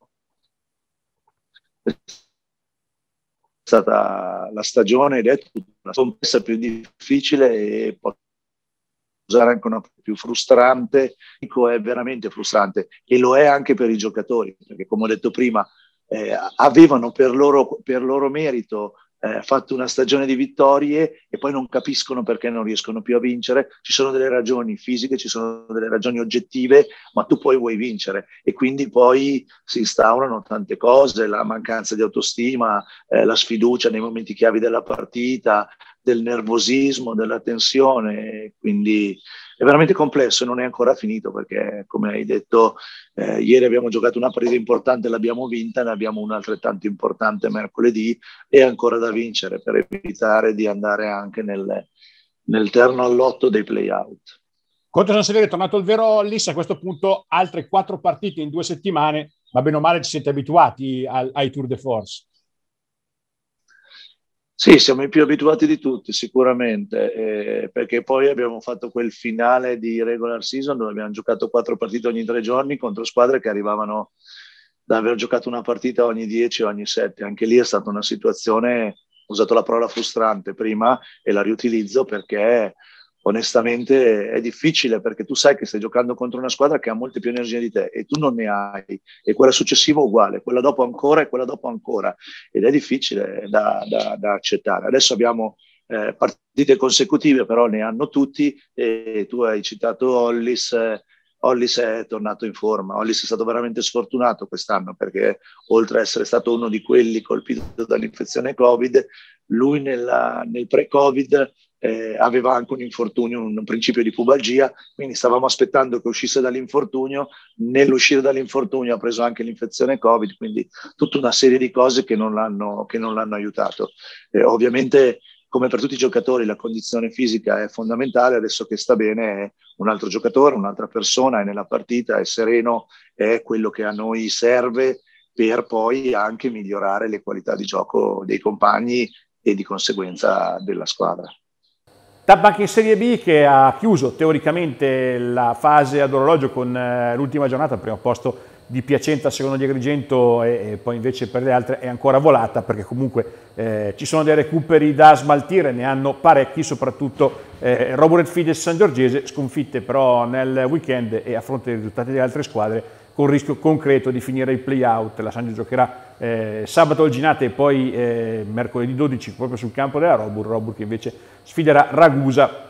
[SPEAKER 5] stata la stagione ed è tutta una contessa più difficile e posso usare anche una più frustrante, dico è veramente frustrante e lo è anche per i giocatori, perché come ho detto prima eh, avevano per loro, per loro merito eh, fatto una stagione di vittorie e poi non capiscono perché non riescono più a vincere. Ci sono delle ragioni fisiche, ci sono delle ragioni oggettive, ma tu poi vuoi vincere e quindi poi si instaurano tante cose, la mancanza di autostima, eh, la sfiducia nei momenti chiavi della partita, del nervosismo, della tensione, quindi è veramente complesso e non è ancora finito perché, come hai detto, eh, ieri abbiamo giocato una partita importante, l'abbiamo vinta, ne abbiamo una altrettanto importante mercoledì e ancora da vincere per evitare di andare anche nel, nel terno all'otto dei play-out.
[SPEAKER 1] Contro San Severo è tornato il Verollis, a questo punto altre quattro partite in due settimane, ma bene o male ci siete abituati al, ai Tour de Force.
[SPEAKER 5] Sì, siamo i più abituati di tutti sicuramente, eh, perché poi abbiamo fatto quel finale di regular season dove abbiamo giocato quattro partite ogni tre giorni contro squadre che arrivavano da aver giocato una partita ogni dieci o ogni sette. Anche lì è stata una situazione, ho usato la parola frustrante prima e la riutilizzo perché onestamente è difficile perché tu sai che stai giocando contro una squadra che ha molte più energie di te e tu non ne hai e quella successiva uguale, quella dopo ancora e quella dopo ancora ed è difficile da, da, da accettare. Adesso abbiamo eh, partite consecutive, però ne hanno tutti e tu hai citato Hollis. Eh, Hollis è tornato in forma. Hollis è stato veramente sfortunato quest'anno perché, oltre ad essere stato uno di quelli colpito dall'infezione Covid, lui nella, nel pre-Covid eh, aveva anche un infortunio, un principio di pubalgia, quindi stavamo aspettando che uscisse dall'infortunio, nell'uscire dall'infortunio ha preso anche l'infezione Covid, quindi tutta una serie di cose che non l'hanno, che non l'hanno aiutato. Eh, ovviamente, come per tutti i giocatori, la condizione fisica è fondamentale, adesso che sta bene è un altro giocatore, un'altra persona è nella partita, è sereno, è quello che a noi serve per poi anche migliorare le qualità di gioco dei compagni e di conseguenza della squadra.
[SPEAKER 1] Tabacchi in Serie B che ha chiuso teoricamente la fase ad orologio con eh, l'ultima giornata al primo posto di Piacenza, secondo di Agrigento e, poi invece per le altre è ancora volata perché comunque eh, ci sono dei recuperi da smaltire, ne hanno parecchi, soprattutto eh, Roboret Fides San Giorgese, sconfitte però nel weekend e a fronte dei risultati delle altre squadre col rischio concreto di finire i play-out. La Sanji giocherà eh, sabato al Ginate e poi eh, mercoledì 12 proprio sul campo della Robur, Robur che invece sfiderà Ragusa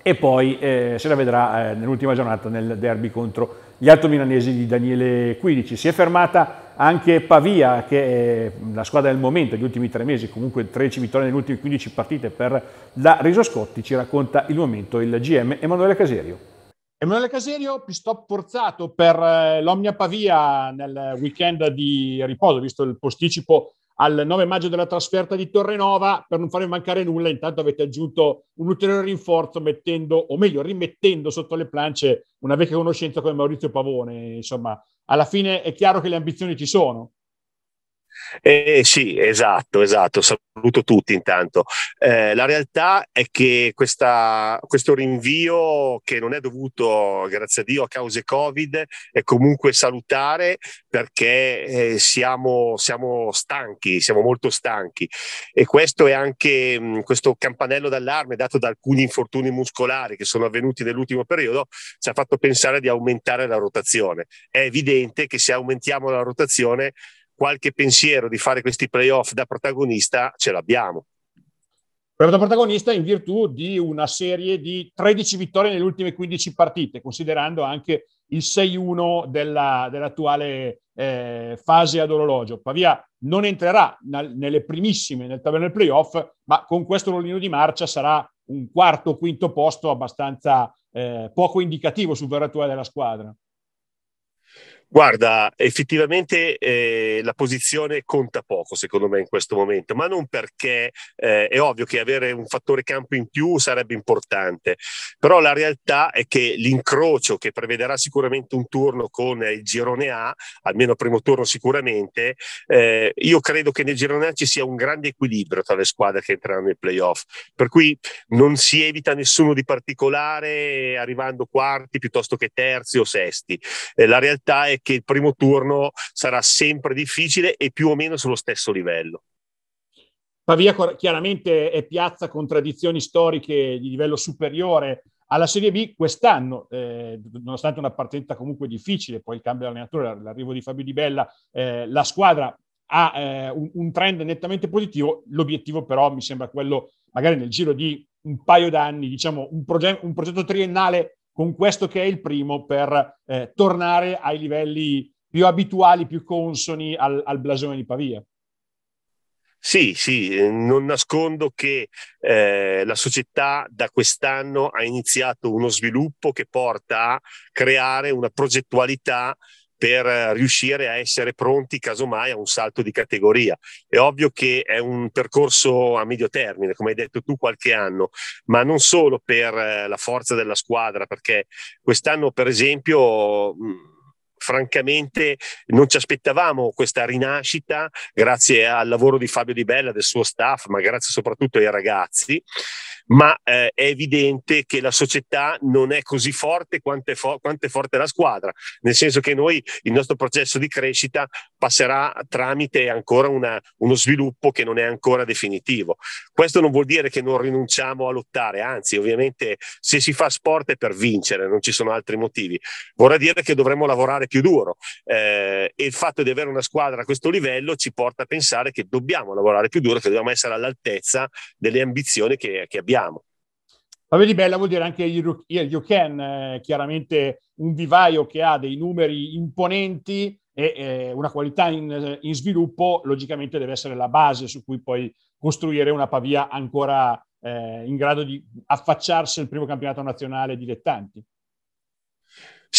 [SPEAKER 1] e poi eh, se la vedrà eh, nell'ultima giornata nel derby contro gli alto milanesi di Daniele 15. Si è fermata anche Pavia, che è la squadra del momento, negli ultimi tre mesi, comunque 13 vittorie nelle ultime 15 partite per la Riso Scotti, ci racconta il momento il GM Emanuele Caserio. Emanuele Caserio, pistop forzato per eh, l'Omnia Pavia nel weekend di riposo, visto il posticipo al 9 maggio della trasferta di Torrenova, per non farvi mancare nulla, intanto avete aggiunto un ulteriore rinforzo mettendo, o meglio, rimettendo sotto le plance una vecchia conoscenza come Maurizio Pavone. Insomma, alla fine è chiaro che le ambizioni ci sono.
[SPEAKER 6] Eh, eh, sì, esatto, esatto, saluto tutti intanto. Eh, la realtà è che questa, questo rinvio che non è dovuto, grazie a Dio, a cause Covid, è comunque salutare perché eh, siamo, siamo, stanchi, siamo molto stanchi e questo è anche mh, mm, questo campanello d'allarme dato da alcuni infortuni muscolari che sono avvenuti nell'ultimo periodo, ci ha fatto pensare di aumentare la rotazione. È evidente che se aumentiamo la rotazione qualche pensiero di fare questi playoff da protagonista ce l'abbiamo.
[SPEAKER 2] Proprio
[SPEAKER 1] da protagonista in virtù di una serie di 13 vittorie nelle ultime 15 partite, considerando anche il 6-1 della, dell'attuale eh, fase ad orologio. Pavia non entrerà nal, nelle primissime nel tabellone playoff, ma con questo rollino di marcia sarà un quarto o quinto posto abbastanza eh, poco indicativo sul vero attuale della squadra.
[SPEAKER 6] Guarda, effettivamente eh, la posizione conta poco secondo me in questo momento, ma non perché eh, è ovvio che avere un fattore campo in più sarebbe importante, però la realtà è che l'incrocio che prevederà sicuramente un turno con il girone A, almeno primo turno sicuramente, eh, io credo che nel girone A ci sia un grande equilibrio tra le squadre che entreranno nei playoff, per cui non si evita nessuno di particolare arrivando quarti piuttosto che terzi o sesti. Eh, la realtà è che il primo turno sarà sempre difficile e più o meno sullo stesso livello.
[SPEAKER 1] Pavia chiaramente è piazza con tradizioni storiche di livello superiore alla Serie B quest'anno, eh, nonostante una partenza comunque difficile, poi il cambio di allenatore, l'arrivo di Fabio Di Bella, eh, la squadra ha eh, un, un, trend nettamente positivo, l'obiettivo però mi sembra quello, magari nel giro di un paio d'anni, diciamo un, proge- un progetto triennale con questo che è il primo per eh, tornare ai livelli più abituali, più consoni al, al blasone di Pavia.
[SPEAKER 6] Sì, sì, eh, non nascondo che eh, la società da quest'anno ha iniziato uno sviluppo che porta a creare una progettualità per riuscire a essere pronti casomai a un salto di categoria. È ovvio che è un percorso a medio termine, come hai detto tu, qualche anno, ma non solo per eh, la forza della squadra, perché quest'anno, per esempio, mm, francamente non ci aspettavamo questa rinascita grazie al lavoro di Fabio Di Bella, del suo staff, ma grazie soprattutto ai ragazzi ma eh, è evidente che la società non è così forte quanto è, fo- quanto è, forte la squadra, nel senso che noi il nostro processo di crescita passerà tramite ancora una, uno sviluppo che non è ancora definitivo. Questo non vuol dire che non rinunciamo a lottare, anzi ovviamente se si fa sport è per vincere, non ci sono altri motivi, vorrà dire che dovremmo lavorare più duro eh, e il fatto di avere una squadra a questo livello ci porta a pensare che dobbiamo lavorare più duro, che dobbiamo essere all'altezza delle ambizioni che, che abbiamo abbiamo.
[SPEAKER 1] La vedi bella vuol dire anche il Yuken, eh, chiaramente un vivaio che ha dei numeri imponenti e eh, una qualità in, in, sviluppo, logicamente deve essere la base su cui poi costruire una Pavia ancora eh, in grado di affacciarsi al primo campionato nazionale dilettanti.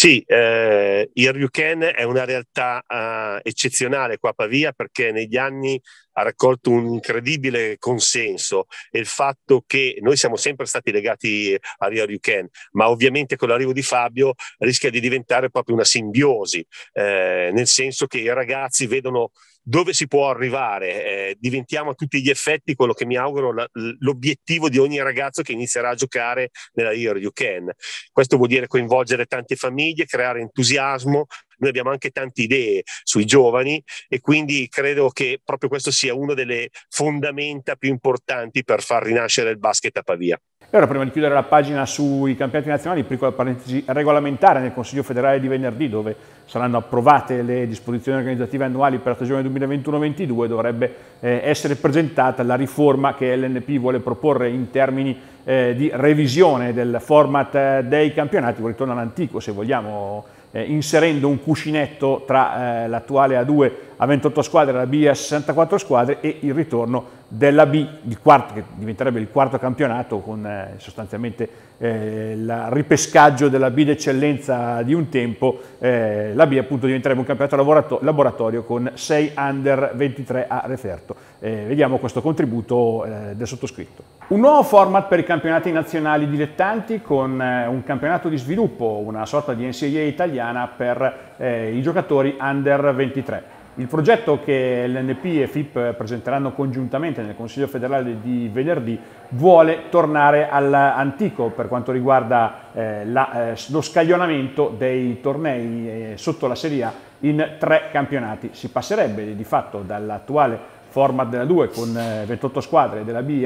[SPEAKER 6] Sì, eh, il Ryuken è una realtà eh, eccezionale qua a Pavia perché negli anni ha raccolto un incredibile consenso e il fatto che noi siamo sempre stati legati a Rio Ryuken, ma ovviamente con l'arrivo di Fabio rischia di diventare proprio una simbiosi, eh, nel senso che i ragazzi vedono dove si può arrivare. Eh, diventiamo a tutti gli effetti quello che mi auguro la, l'obiettivo di ogni ragazzo che inizierà a giocare nella Year You Can. Questo vuol dire coinvolgere tante famiglie, creare entusiasmo, noi abbiamo anche tante idee sui giovani e quindi credo che proprio questo sia una delle fondamenta più importanti per far rinascere il basket a Pavia.
[SPEAKER 1] E ora prima di chiudere la pagina sui campionati nazionali, piccola parentesi regolamentare nel Consiglio federale di venerdì dove saranno approvate le disposizioni organizzative annuali per la stagione 2021 2022 dovrebbe eh, essere presentata la riforma che l'NP vuole proporre in termini eh, di revisione del format eh, dei campionati, un ritorno all'antico se vogliamo eh, inserendo un cuscinetto tra eh, l'attuale A2 a 28 squadre e la B a 64 squadre e il ritorno della B, quarto, che diventerebbe il quarto campionato con eh, sostanzialmente eh, il ripescaggio della B d'eccellenza di un tempo, eh, la B appunto diventerebbe un campionato laboratorio con 6 under 23 a referto eh, vediamo questo contributo eh, del sottoscritto. Un nuovo format per i campionati nazionali dilettanti con eh, un campionato di sviluppo, una sorta di NCAA italiana per eh, i giocatori under 23. Il progetto che l'NP e FIP presenteranno congiuntamente nel Consiglio federale di venerdì vuole tornare all'antico per quanto riguarda eh, la, eh, lo scaglionamento dei tornei eh, sotto la Serie A in tre campionati. Si passerebbe di fatto dall'attuale format della 2 con 28 eh, squadre della B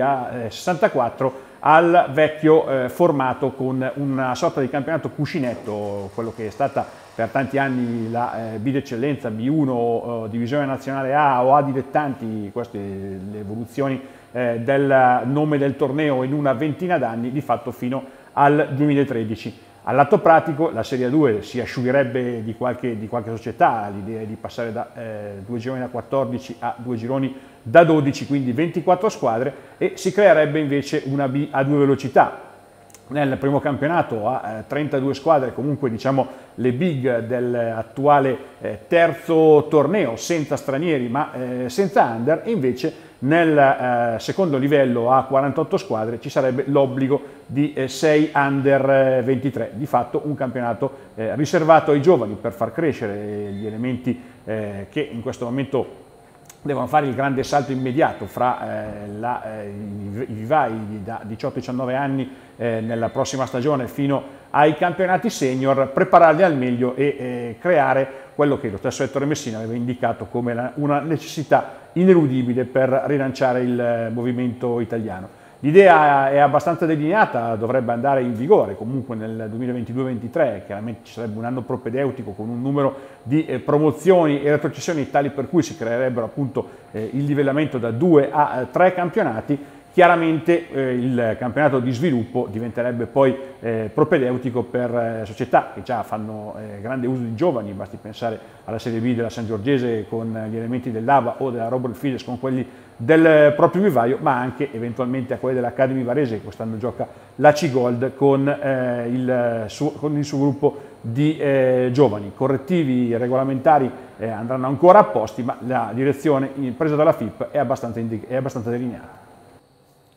[SPEAKER 1] 64 eh, al vecchio eh, formato con una sorta di campionato cuscinetto, quello che è stata per tanti anni la B d'eccellenza, B1, divisione nazionale A o A dilettanti, queste le evoluzioni del nome del torneo in una ventina d'anni, di fatto fino al 2013. Al lato pratico la Serie 2 si asciugherebbe di qualche, di qualche società, l'idea è di passare da eh, due gironi da 14 a due gironi da 12, quindi 24 squadre e si creerebbe invece una B a due velocità. Nel primo campionato a eh, 32 squadre, comunque diciamo le big dell'attuale eh, terzo torneo, senza stranieri ma eh, senza under, invece nel eh, secondo livello a 48 squadre ci sarebbe l'obbligo di 6 eh, under 23, eh, di fatto un campionato eh, riservato ai giovani per far crescere gli elementi che in questo momento devono fare il grande salto immediato fra eh, la, eh, i vivai da 18-19 anni eh, nella prossima stagione fino ai campionati senior, prepararli al meglio e creare quello che lo stesso Ettore Messina aveva indicato come la, una necessità ineludibile per rilanciare il eh, movimento italiano. L'idea è abbastanza delineata, dovrebbe andare in vigore comunque nel 2022-2023, chiaramente ci sarebbe un anno propedeutico con un numero di eh, promozioni e retrocessioni tali per cui si creerebbero appunto eh, il livellamento da due a tre campionati Chiaramente eh, il campionato di sviluppo diventerebbe poi eh, propedeutico per eh, società che già fanno eh, grande uso di giovani, basti pensare alla Serie B della San Giorgese con gli elementi dell'Ava o della Robert Fides con quelli del eh, proprio vivaio, ma anche eventualmente a quelli dell'Academy Varese che quest'anno gioca la C-Gold con, eh, il suo, con il suo gruppo di eh, giovani. Correttivi regolamentari eh, andranno ancora apposti, ma la direzione presa dalla FIP è abbastanza, è abbastanza delineata.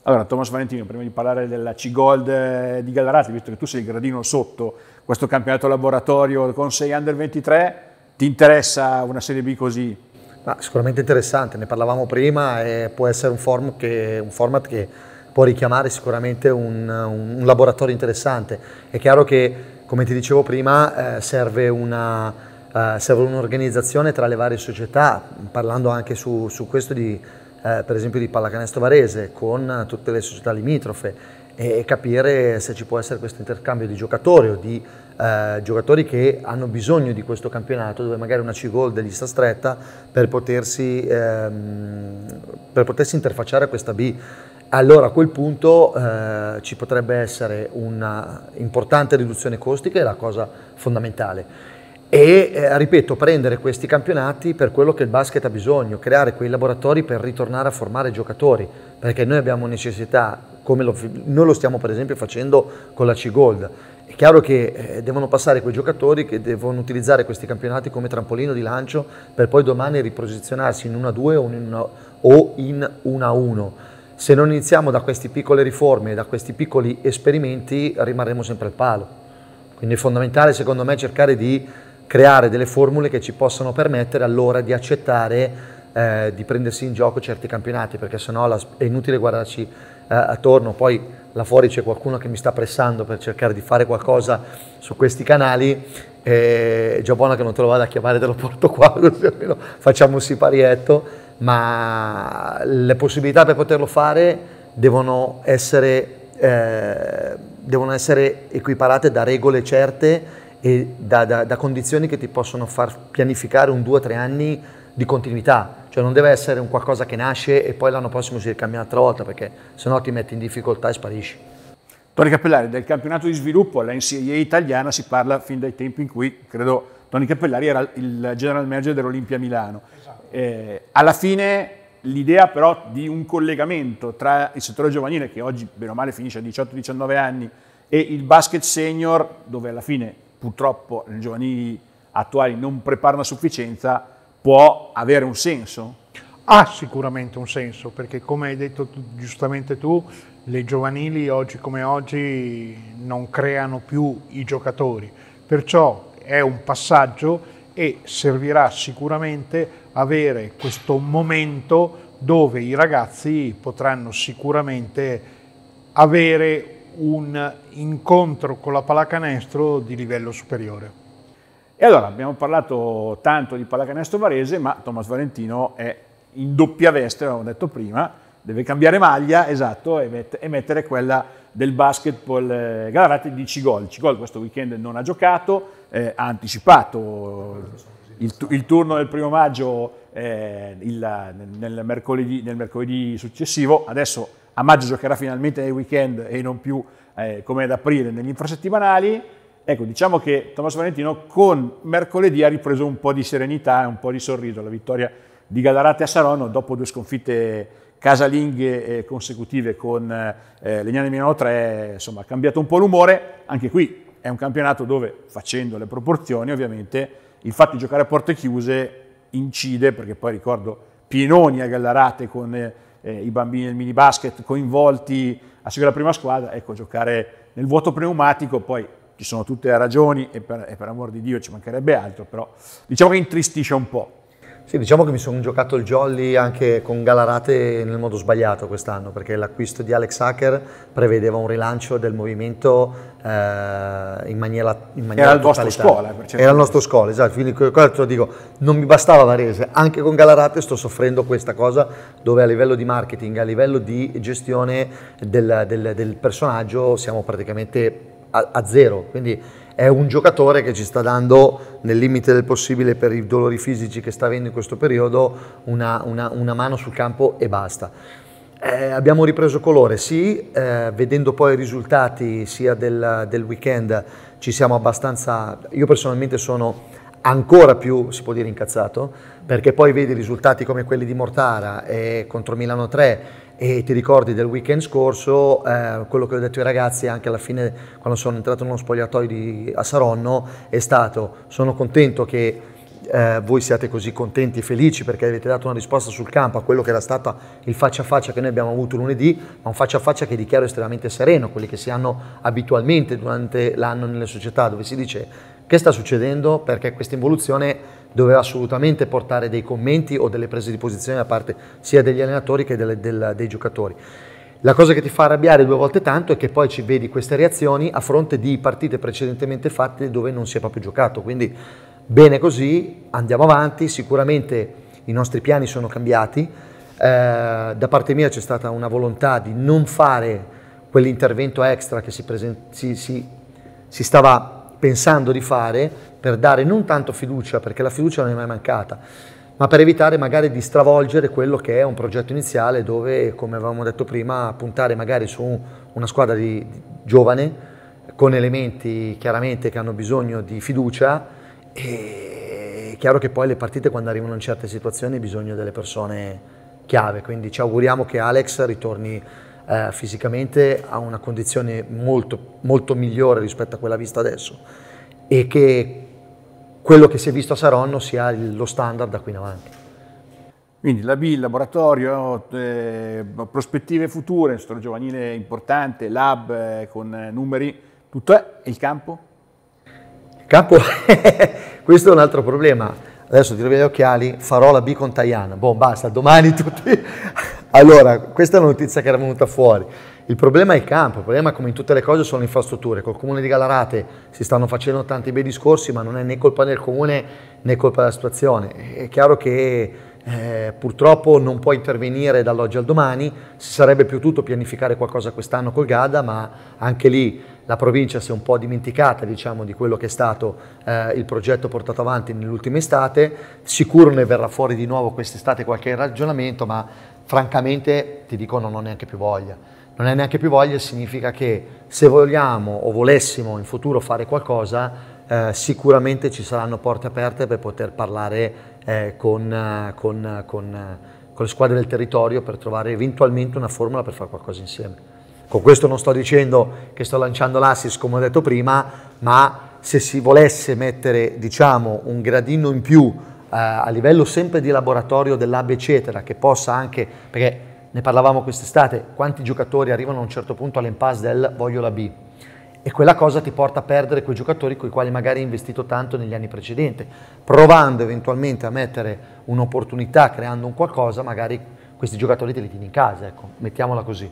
[SPEAKER 1] Allora, Thomas Valentino, prima di parlare della C-Gold eh, di Gallarate, visto che tu sei il gradino sotto questo campionato laboratorio con 6 Under 23, ti interessa una Serie B così? Ah, sicuramente
[SPEAKER 3] interessante, ne parlavamo prima e può essere un, form che, un format che può richiamare sicuramente un, un, un, laboratorio interessante. È chiaro che, come ti dicevo prima, eh, serve una... Uh, serve un'organizzazione tra le varie società, parlando anche su, su questo di, eh, per esempio di pallacanestro varese con tutte le società limitrofe e, capire se ci può essere questo intercambio di giocatori o di eh, giocatori che hanno bisogno di questo campionato dove magari una C-Goal degli sta stretta per potersi, ehm, per potersi interfacciare a questa B. Allora a quel punto eh, ci potrebbe essere una importante riduzione costica, è la cosa fondamentale e eh, ripeto prendere questi campionati per quello che il basket ha bisogno, creare quei laboratori per ritornare a formare giocatori, perché noi abbiamo necessità, come lo, noi lo stiamo per esempio facendo con la C-Gold, è chiaro che eh, devono passare quei giocatori che devono utilizzare questi campionati come trampolino di lancio per poi domani riposizionarsi in 1-2 o in 1-1. Se non iniziamo da queste piccole riforme, da questi piccoli esperimenti, rimarremo sempre al palo. Quindi è fondamentale secondo me cercare di creare delle formule che ci possano permettere allora di accettare eh, di prendersi in gioco certi campionati, perché sennò la, è inutile guardarci eh, attorno, poi là fuori c'è qualcuno che mi sta pressando per cercare di fare qualcosa su questi canali, eh, è già buono che non te lo vada a chiamare, te lo porto qua, <laughs> così almeno facciamo un siparietto, ma le possibilità per poterlo fare devono essere, eh, devono essere equiparate da regole certe e da, da, da condizioni che ti possono far pianificare un 2-3 anni di continuità, cioè non deve essere un qualcosa che nasce e poi l'anno prossimo si ricambia un'altra volta perché sennò ti metti in difficoltà e
[SPEAKER 1] sparisci. Tony Capellari, del campionato di sviluppo alla NCAA italiana si parla fin dai tempi in cui, credo, Tony Capellari era il general manager dell'Olimpia Milano. Esatto. Eh, alla fine l'idea però di un collegamento tra il settore giovanile, che oggi bene o male finisce a 18-19 anni, e il basket senior, dove alla fine purtroppo nei giovanili attuali non preparano a sufficienza, può avere un senso?
[SPEAKER 2] Ha sicuramente un senso, perché come hai detto tu, giustamente tu, le giovanili oggi come oggi non creano più i giocatori, perciò è un passaggio e servirà sicuramente avere questo momento dove i ragazzi potranno sicuramente avere un incontro con la pallacanestro di livello superiore.
[SPEAKER 1] E allora abbiamo parlato tanto di pallacanestro varese, ma Thomas Valentino è in doppia veste, avevamo detto prima, deve cambiare maglia, esatto, e, met e mettere quella del basketball eh, Gallarate di Cigol. Cigol questo weekend non ha giocato, eh, ha anticipato il, il, turno del primo maggio eh, il, nel, mercoledì, nel mercoledì successivo, adesso a maggio giocherà finalmente nei weekend e non più eh, come ad aprile negli infrasettimanali. Ecco, diciamo che Tommaso Valentino con mercoledì ha ripreso un po' di serenità e un po' di sorriso. La vittoria di Gallarate a Saronno dopo due sconfitte casalinghe eh, consecutive con eh, e Milano 3, insomma, ha cambiato un po' l'umore. Anche qui è un campionato dove, facendo le proporzioni, ovviamente, il fatto di giocare a porte chiuse incide, perché poi ricordo Pienoni a Gallarate con... Eh, eh, i bambini del mini basket coinvolti a seguire la prima squadra, ecco, giocare nel vuoto pneumatico, poi ci sono tutte le ragioni e per, e per amor di Dio ci mancherebbe altro, però diciamo che intristisce un po'. Sì, diciamo che mi sono giocato il
[SPEAKER 3] jolly anche con Galarate nel modo sbagliato quest'anno, perché l'acquisto di Alex Hacker prevedeva un rilancio del movimento eh, in maniera, in maniera Era totalità. il vostro scuola. Per certo. Era il nostro scuola, esatto. Quindi quello lo dico, non mi bastava Varese. Anche con Galarate sto soffrendo questa cosa dove a livello di marketing, a livello di gestione del, del, del personaggio siamo praticamente a, a zero. Quindi è un giocatore che ci sta dando, nel limite del possibile per i dolori fisici che sta avendo in questo periodo, una, una, una mano sul campo e basta. Eh, abbiamo ripreso colore, sì, eh, vedendo poi i risultati sia del, del weekend ci siamo abbastanza, io personalmente sono ancora più, si può dire, incazzato, perché poi vedi risultati come quelli di Mortara e contro Milano 3 e ti ricordi del weekend scorso eh, quello che ho detto ai ragazzi anche alla fine quando sono entrato nello spogliatoio di, a Saronno è stato sono contento che eh, voi siate così contenti e felici perché avete dato una risposta sul campo a quello che era stato il faccia a faccia che noi abbiamo avuto lunedì, ma un faccia a faccia che dichiaro estremamente sereno, quelli che si hanno abitualmente durante l'anno nelle società, dove si dice che sta succedendo perché questa involuzione doveva assolutamente portare dei commenti o delle prese di posizione da parte sia degli allenatori che delle, del, dei giocatori. La cosa che ti fa arrabbiare due volte tanto è che poi ci vedi queste reazioni a fronte di partite precedentemente fatte dove non si è proprio giocato. Quindi bene così, andiamo avanti, sicuramente i nostri piani sono cambiati. Eh, da parte mia c'è stata una volontà di non fare quell'intervento extra che si, si, si, si stava pensando di fare per dare non tanto fiducia, perché la fiducia non è mai mancata, ma per evitare magari di stravolgere quello che è un progetto iniziale dove, come avevamo detto prima, puntare magari su una squadra di, di giovane con elementi chiaramente che hanno bisogno di fiducia e è chiaro che poi le partite quando arrivano in certe situazioni bisogna delle persone chiave, quindi ci auguriamo che Alex ritorni eh, fisicamente a una condizione molto, molto migliore rispetto a quella vista adesso e che
[SPEAKER 1] quello che si è visto a Saronno sia lo standard da qui in avanti. Quindi la B, il laboratorio, eh, prospettive future, un settore giovanile importante, lab eh, con eh, numeri, tutto è il campo? Il
[SPEAKER 3] campo, <laughs> questo è un altro problema. Adesso ti levo gli occhiali, farò la B con Tayana. Boh, basta, domani tutti. <laughs> allora, questa è la notizia che era venuta fuori. Il problema è il campo, il problema come in tutte le cose sono le infrastrutture. Col comune di Galarate si stanno facendo tanti bei discorsi, ma non è né colpa del comune né colpa della situazione. È chiaro che eh, purtroppo non può intervenire dall'oggi al domani, si sarebbe potuto pianificare qualcosa quest'anno col Gada, ma anche lì la provincia si è un po' dimenticata diciamo, di quello che è stato eh, il progetto portato avanti nell'ultima estate, sicuro ne verrà fuori di nuovo quest'estate qualche ragionamento, ma francamente ti dico non ho neanche più voglia non è neanche più voglia, significa che se vogliamo o volessimo in futuro fare qualcosa, eh, sicuramente ci saranno porte aperte per poter parlare eh, con, eh, con, eh, con, eh, con le squadre del territorio per trovare eventualmente una formula per fare qualcosa insieme. Con questo non sto dicendo che sto lanciando l'assis come ho detto prima, ma se si volesse mettere diciamo, un gradino in più eh, a livello sempre di laboratorio dell'AB eccetera, che possa anche, perché ne parlavamo quest'estate, quanti giocatori arrivano a un certo punto all'impasse del voglio la B e quella cosa ti porta a perdere quei giocatori con i quali magari hai investito tanto negli anni precedenti, provando eventualmente a mettere un'opportunità, creando un qualcosa, magari questi giocatori te li tieni in
[SPEAKER 1] casa, ecco, mettiamola così.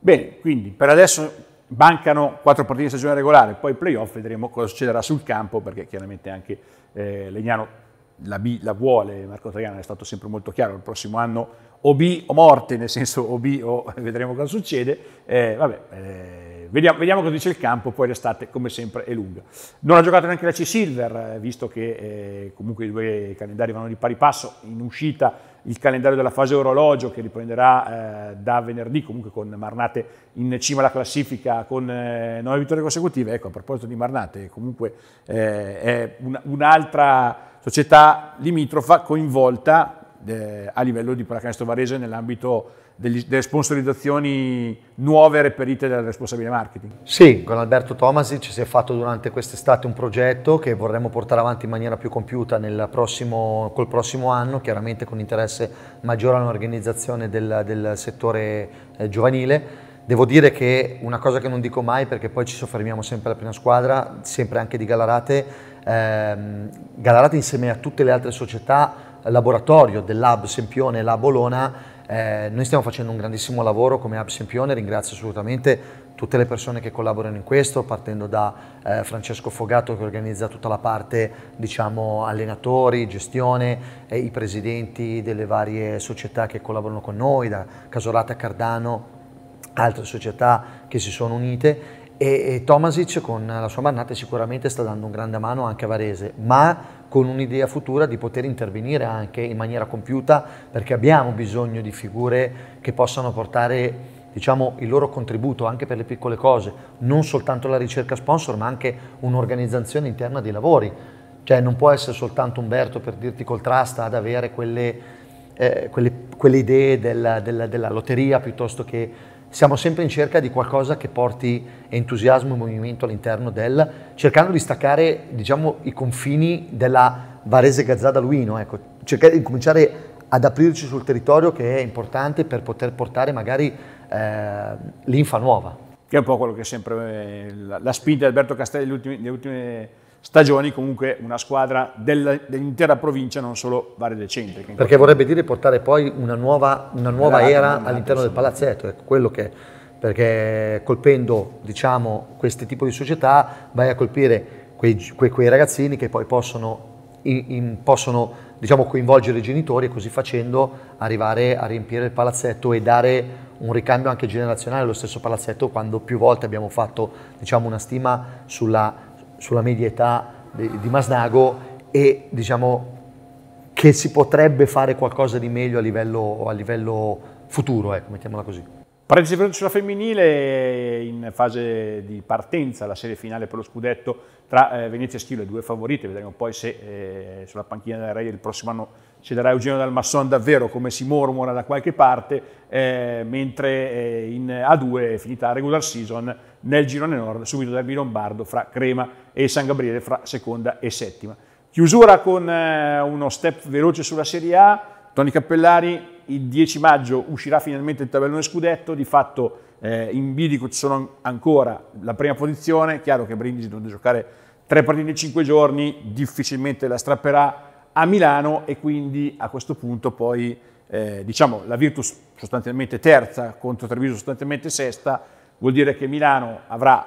[SPEAKER 1] Bene, quindi per adesso mancano quattro partite di stagione regolare, poi playoff, vedremo cosa succederà sul campo, perché chiaramente anche eh, Legnano la B la vuole, Marco Traiano è stato sempre molto chiaro, il prossimo anno o B o morte, nel senso o B o <laughs> vedremo cosa succede, eh, vabbè, eh, vediamo, vediamo, cosa dice il campo, poi l'estate come sempre è lunga. Non ha giocato neanche la C-Silver, eh, visto che eh, comunque i due calendari vanno di pari passo, in uscita il calendario della fase orologio che riprenderà eh, da venerdì, comunque con Marnate in cima alla classifica con eh, nove vittorie consecutive, ecco a proposito di Marnate, comunque è un, un'altra società limitrofa coinvolta eh, a livello di pallacanestro varese nell'ambito delle sponsorizzazioni nuove reperite dal responsabile marketing.
[SPEAKER 3] Sì, con Alberto Tomasic si è fatto durante quest'estate un progetto che vorremmo portare avanti in maniera più compiuta prossimo, col prossimo anno, chiaramente con interesse maggiore all'organizzazione del, del, settore eh, giovanile. Devo dire che una cosa che non dico mai, perché poi ci soffermiamo sempre alla prima squadra, sempre anche di Galarate, ehm, Galarate insieme a tutte le altre società laboratorio del Sempione La Bologna, eh, noi stiamo facendo un grandissimo lavoro come Hub Sempione, ringrazio assolutamente tutte le persone che collaborano in questo, partendo da eh, Francesco Fogato che organizza tutta la parte diciamo, allenatori, gestione, eh, i presidenti delle varie società che collaborano con noi, da Casorata Cardano, altre società che si sono unite e, e Tomasic con la sua mannata sicuramente sta dando un grande mano anche a Varese, ma con un'idea futura di poter intervenire anche in maniera compiuta perché abbiamo bisogno di figure che possano portare diciamo, il loro contributo anche per le piccole cose, non soltanto la ricerca sponsor ma anche un'organizzazione interna dei lavori. Cioè non può essere soltanto Umberto per dirti col trust ad avere quelle, eh, quelle, quelle idee della, della, della lotteria piuttosto che siamo sempre in cerca di qualcosa che porti entusiasmo e movimento all'interno del, cercando di staccare diciamo, i confini della Varese Gazzada Luino, ecco, cercare di cominciare ad aprirci sul territorio che è importante per poter portare magari eh, l'infa nuova.
[SPEAKER 1] Che è un po' quello che è sempre eh, la, la sfida di Alberto Castelli negli ultimi, ultimi stagioni comunque una squadra del, dell'intera provincia, non solo varie decenti. Perché vorrebbe
[SPEAKER 3] dire portare poi una nuova, una nuova era, era all'interno del palazzetto, ecco, che, perché colpendo diciamo, questi tipi di società vai a colpire quei, quei, quei ragazzini che poi possono, in, in, possono diciamo, coinvolgere i genitori e così facendo arrivare a riempire il palazzetto e dare un ricambio anche generazionale allo stesso palazzetto quando più volte abbiamo fatto diciamo, una stima sulla sulla media età di, di Masnago e diciamo che si potrebbe fare qualcosa di meglio a livello, a livello futuro, ecco, mettiamola così.
[SPEAKER 1] Parentesi veloce sulla femminile, in fase di partenza la serie finale per lo scudetto tra eh, Venezia e Schio, le due favorite, vedremo poi se eh, sulla panchina della Rai il prossimo anno ci darà Eugenio Dalmasson davvero come si mormora da qualche parte, eh, mentre eh, in A2 finita la regular season nel girone nord, subito derby lombardo fra Crema e San Gabriele fra seconda e settima. Chiusura con eh, uno step veloce sulla Serie A, Toni Cappellari il 10 maggio uscirà finalmente il tabellone scudetto, di fatto eh, in bilico ci sono ancora la prima posizione, chiaro che Brindisi dovete giocare tre partite in cinque giorni, difficilmente la strapperà a Milano e quindi a questo punto poi eh, diciamo la Virtus sostanzialmente terza contro Treviso sostanzialmente sesta, Vuol dire che Milano avrà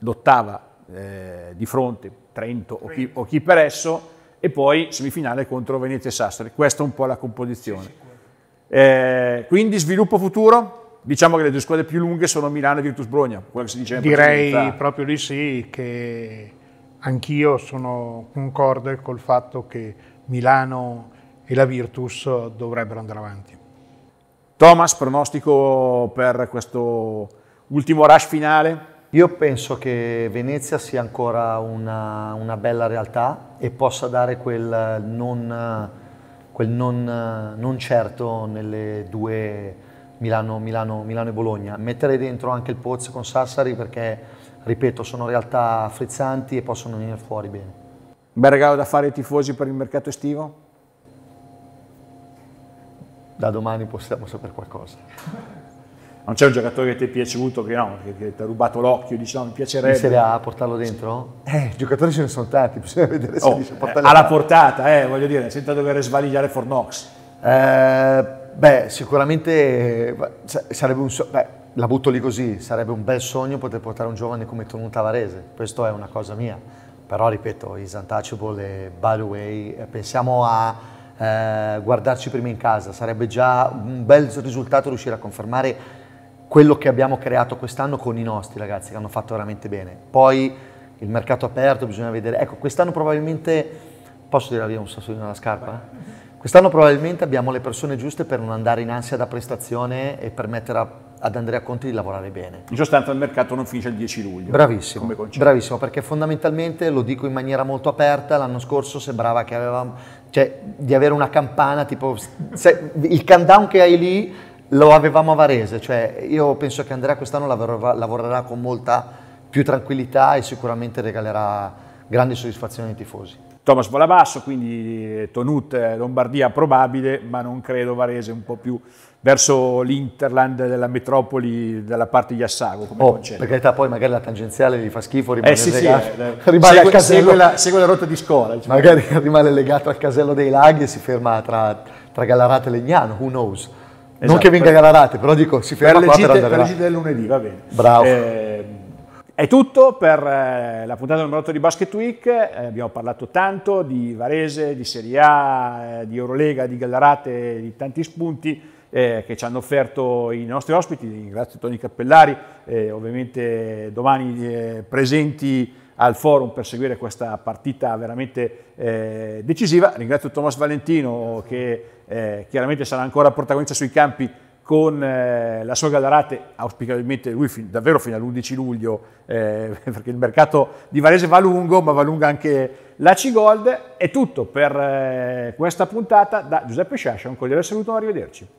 [SPEAKER 1] l'ottava eh, di fronte, Trento o chi, o chi, per esso, e poi semifinale contro Venezia e Sassari. Questa è un po' la composizione. Eh, quindi sviluppo futuro? Diciamo che le due squadre più lunghe sono Milano e Virtus Brogna, quello che si diceva Direi
[SPEAKER 2] proprio di sì, che anch'io sono concorde col fatto che Milano e la Virtus dovrebbero andare avanti.
[SPEAKER 1] Thomas, pronostico per questo Ultimo rush finale? Io penso che Venezia sia ancora una,
[SPEAKER 3] una bella realtà e possa dare quel non, quel non, non certo nelle due Milano, Milano, Milano, e Bologna. Mettere dentro anche il Pozzo con Sassari perché, ripeto, sono realtà frizzanti e possono venire fuori bene.
[SPEAKER 1] Bel regalo da fare ai tifosi per il mercato estivo?
[SPEAKER 3] Da domani possiamo sapere qualcosa.
[SPEAKER 1] Non c'è un giocatore che ti è piaciuto, che, no, che, che ti ha rubato l'occhio, dice no, mi piacerebbe. In A
[SPEAKER 3] portarlo dentro? Eh, giocatori ce ne sono tanti, bisogna vedere se oh, riesce a
[SPEAKER 1] portarlo. Eh, alla portata, eh, voglio dire, senza dover svaligliare Fornox.
[SPEAKER 3] Eh, beh, sicuramente sarebbe un so- beh, la butto lì così, sarebbe un bel sogno poter portare un giovane come Tonu Tavarese, questo è una cosa mia. Però ripeto, is untouchable e by the way, eh, pensiamo a eh, guardarci prima in casa, sarebbe già un bel risultato riuscire a confermare quello che abbiamo creato quest'anno con i nostri ragazzi che hanno fatto veramente bene. Poi il mercato aperto, bisogna vedere. Ecco, quest'anno probabilmente, posso tirare via un sassolino dalla scarpa? Quest'anno probabilmente abbiamo le persone giuste per non andare in ansia da prestazione e permettere a, ad Andrea Conti di lavorare
[SPEAKER 1] bene. In sostanza il mercato non finisce il 10 luglio. Bravissimo, bravissimo,
[SPEAKER 3] perché fondamentalmente, lo dico in maniera molto aperta, l'anno scorso sembrava che avevamo, cioè, di avere una campana, tipo se, il countdown che hai lì lo avevamo a Varese, cioè io penso che Andrea quest'anno lavorerà, con molta più tranquillità e sicuramente regalerà
[SPEAKER 1] grandi soddisfazioni ai tifosi. Thomas Volabasso, quindi eh, Tonut eh, Lombardia probabile, ma non credo Varese un po' più verso l'Interland della metropoli dalla parte di Assago come oh, Per
[SPEAKER 3] carità poi magari la tangenziale gli fa schifo, rimane eh, sì, legato, eh, sì, <laughs> rimane segue, al casello, segue la, segue, la, rotta di scuola. Diciamo. Magari <laughs> rimane legato al casello dei laghi e si ferma tra, tra Gallarate e Legnano, who knows. Esatto, non che venga Gallarate, però dico si ferma per qua gite, per andare per
[SPEAKER 2] là. del lunedì,
[SPEAKER 1] va bene. Bravo. Eh, è tutto per eh, la puntata numero 8 di Basket Week, eh, abbiamo parlato tanto di Varese, di Serie A, eh, di Eurolega, di Gallarate, di tanti spunti eh, che ci hanno offerto i nostri ospiti, Grazie a Toni Cappellari, eh, ovviamente domani presenti al forum per seguire questa partita veramente eh, decisiva. Ringrazio Thomas Valentino che eh, chiaramente sarà ancora protagonista sui campi con eh, la sua Gallarate, auspicabilmente lui fin, davvero fino all'11 luglio, eh, <laughs> perché il mercato di Varese va lungo, ma va lunga anche la C-Gold. È tutto per eh, questa puntata. Da Giuseppe Sciascia, un cordiale saluto, arrivederci.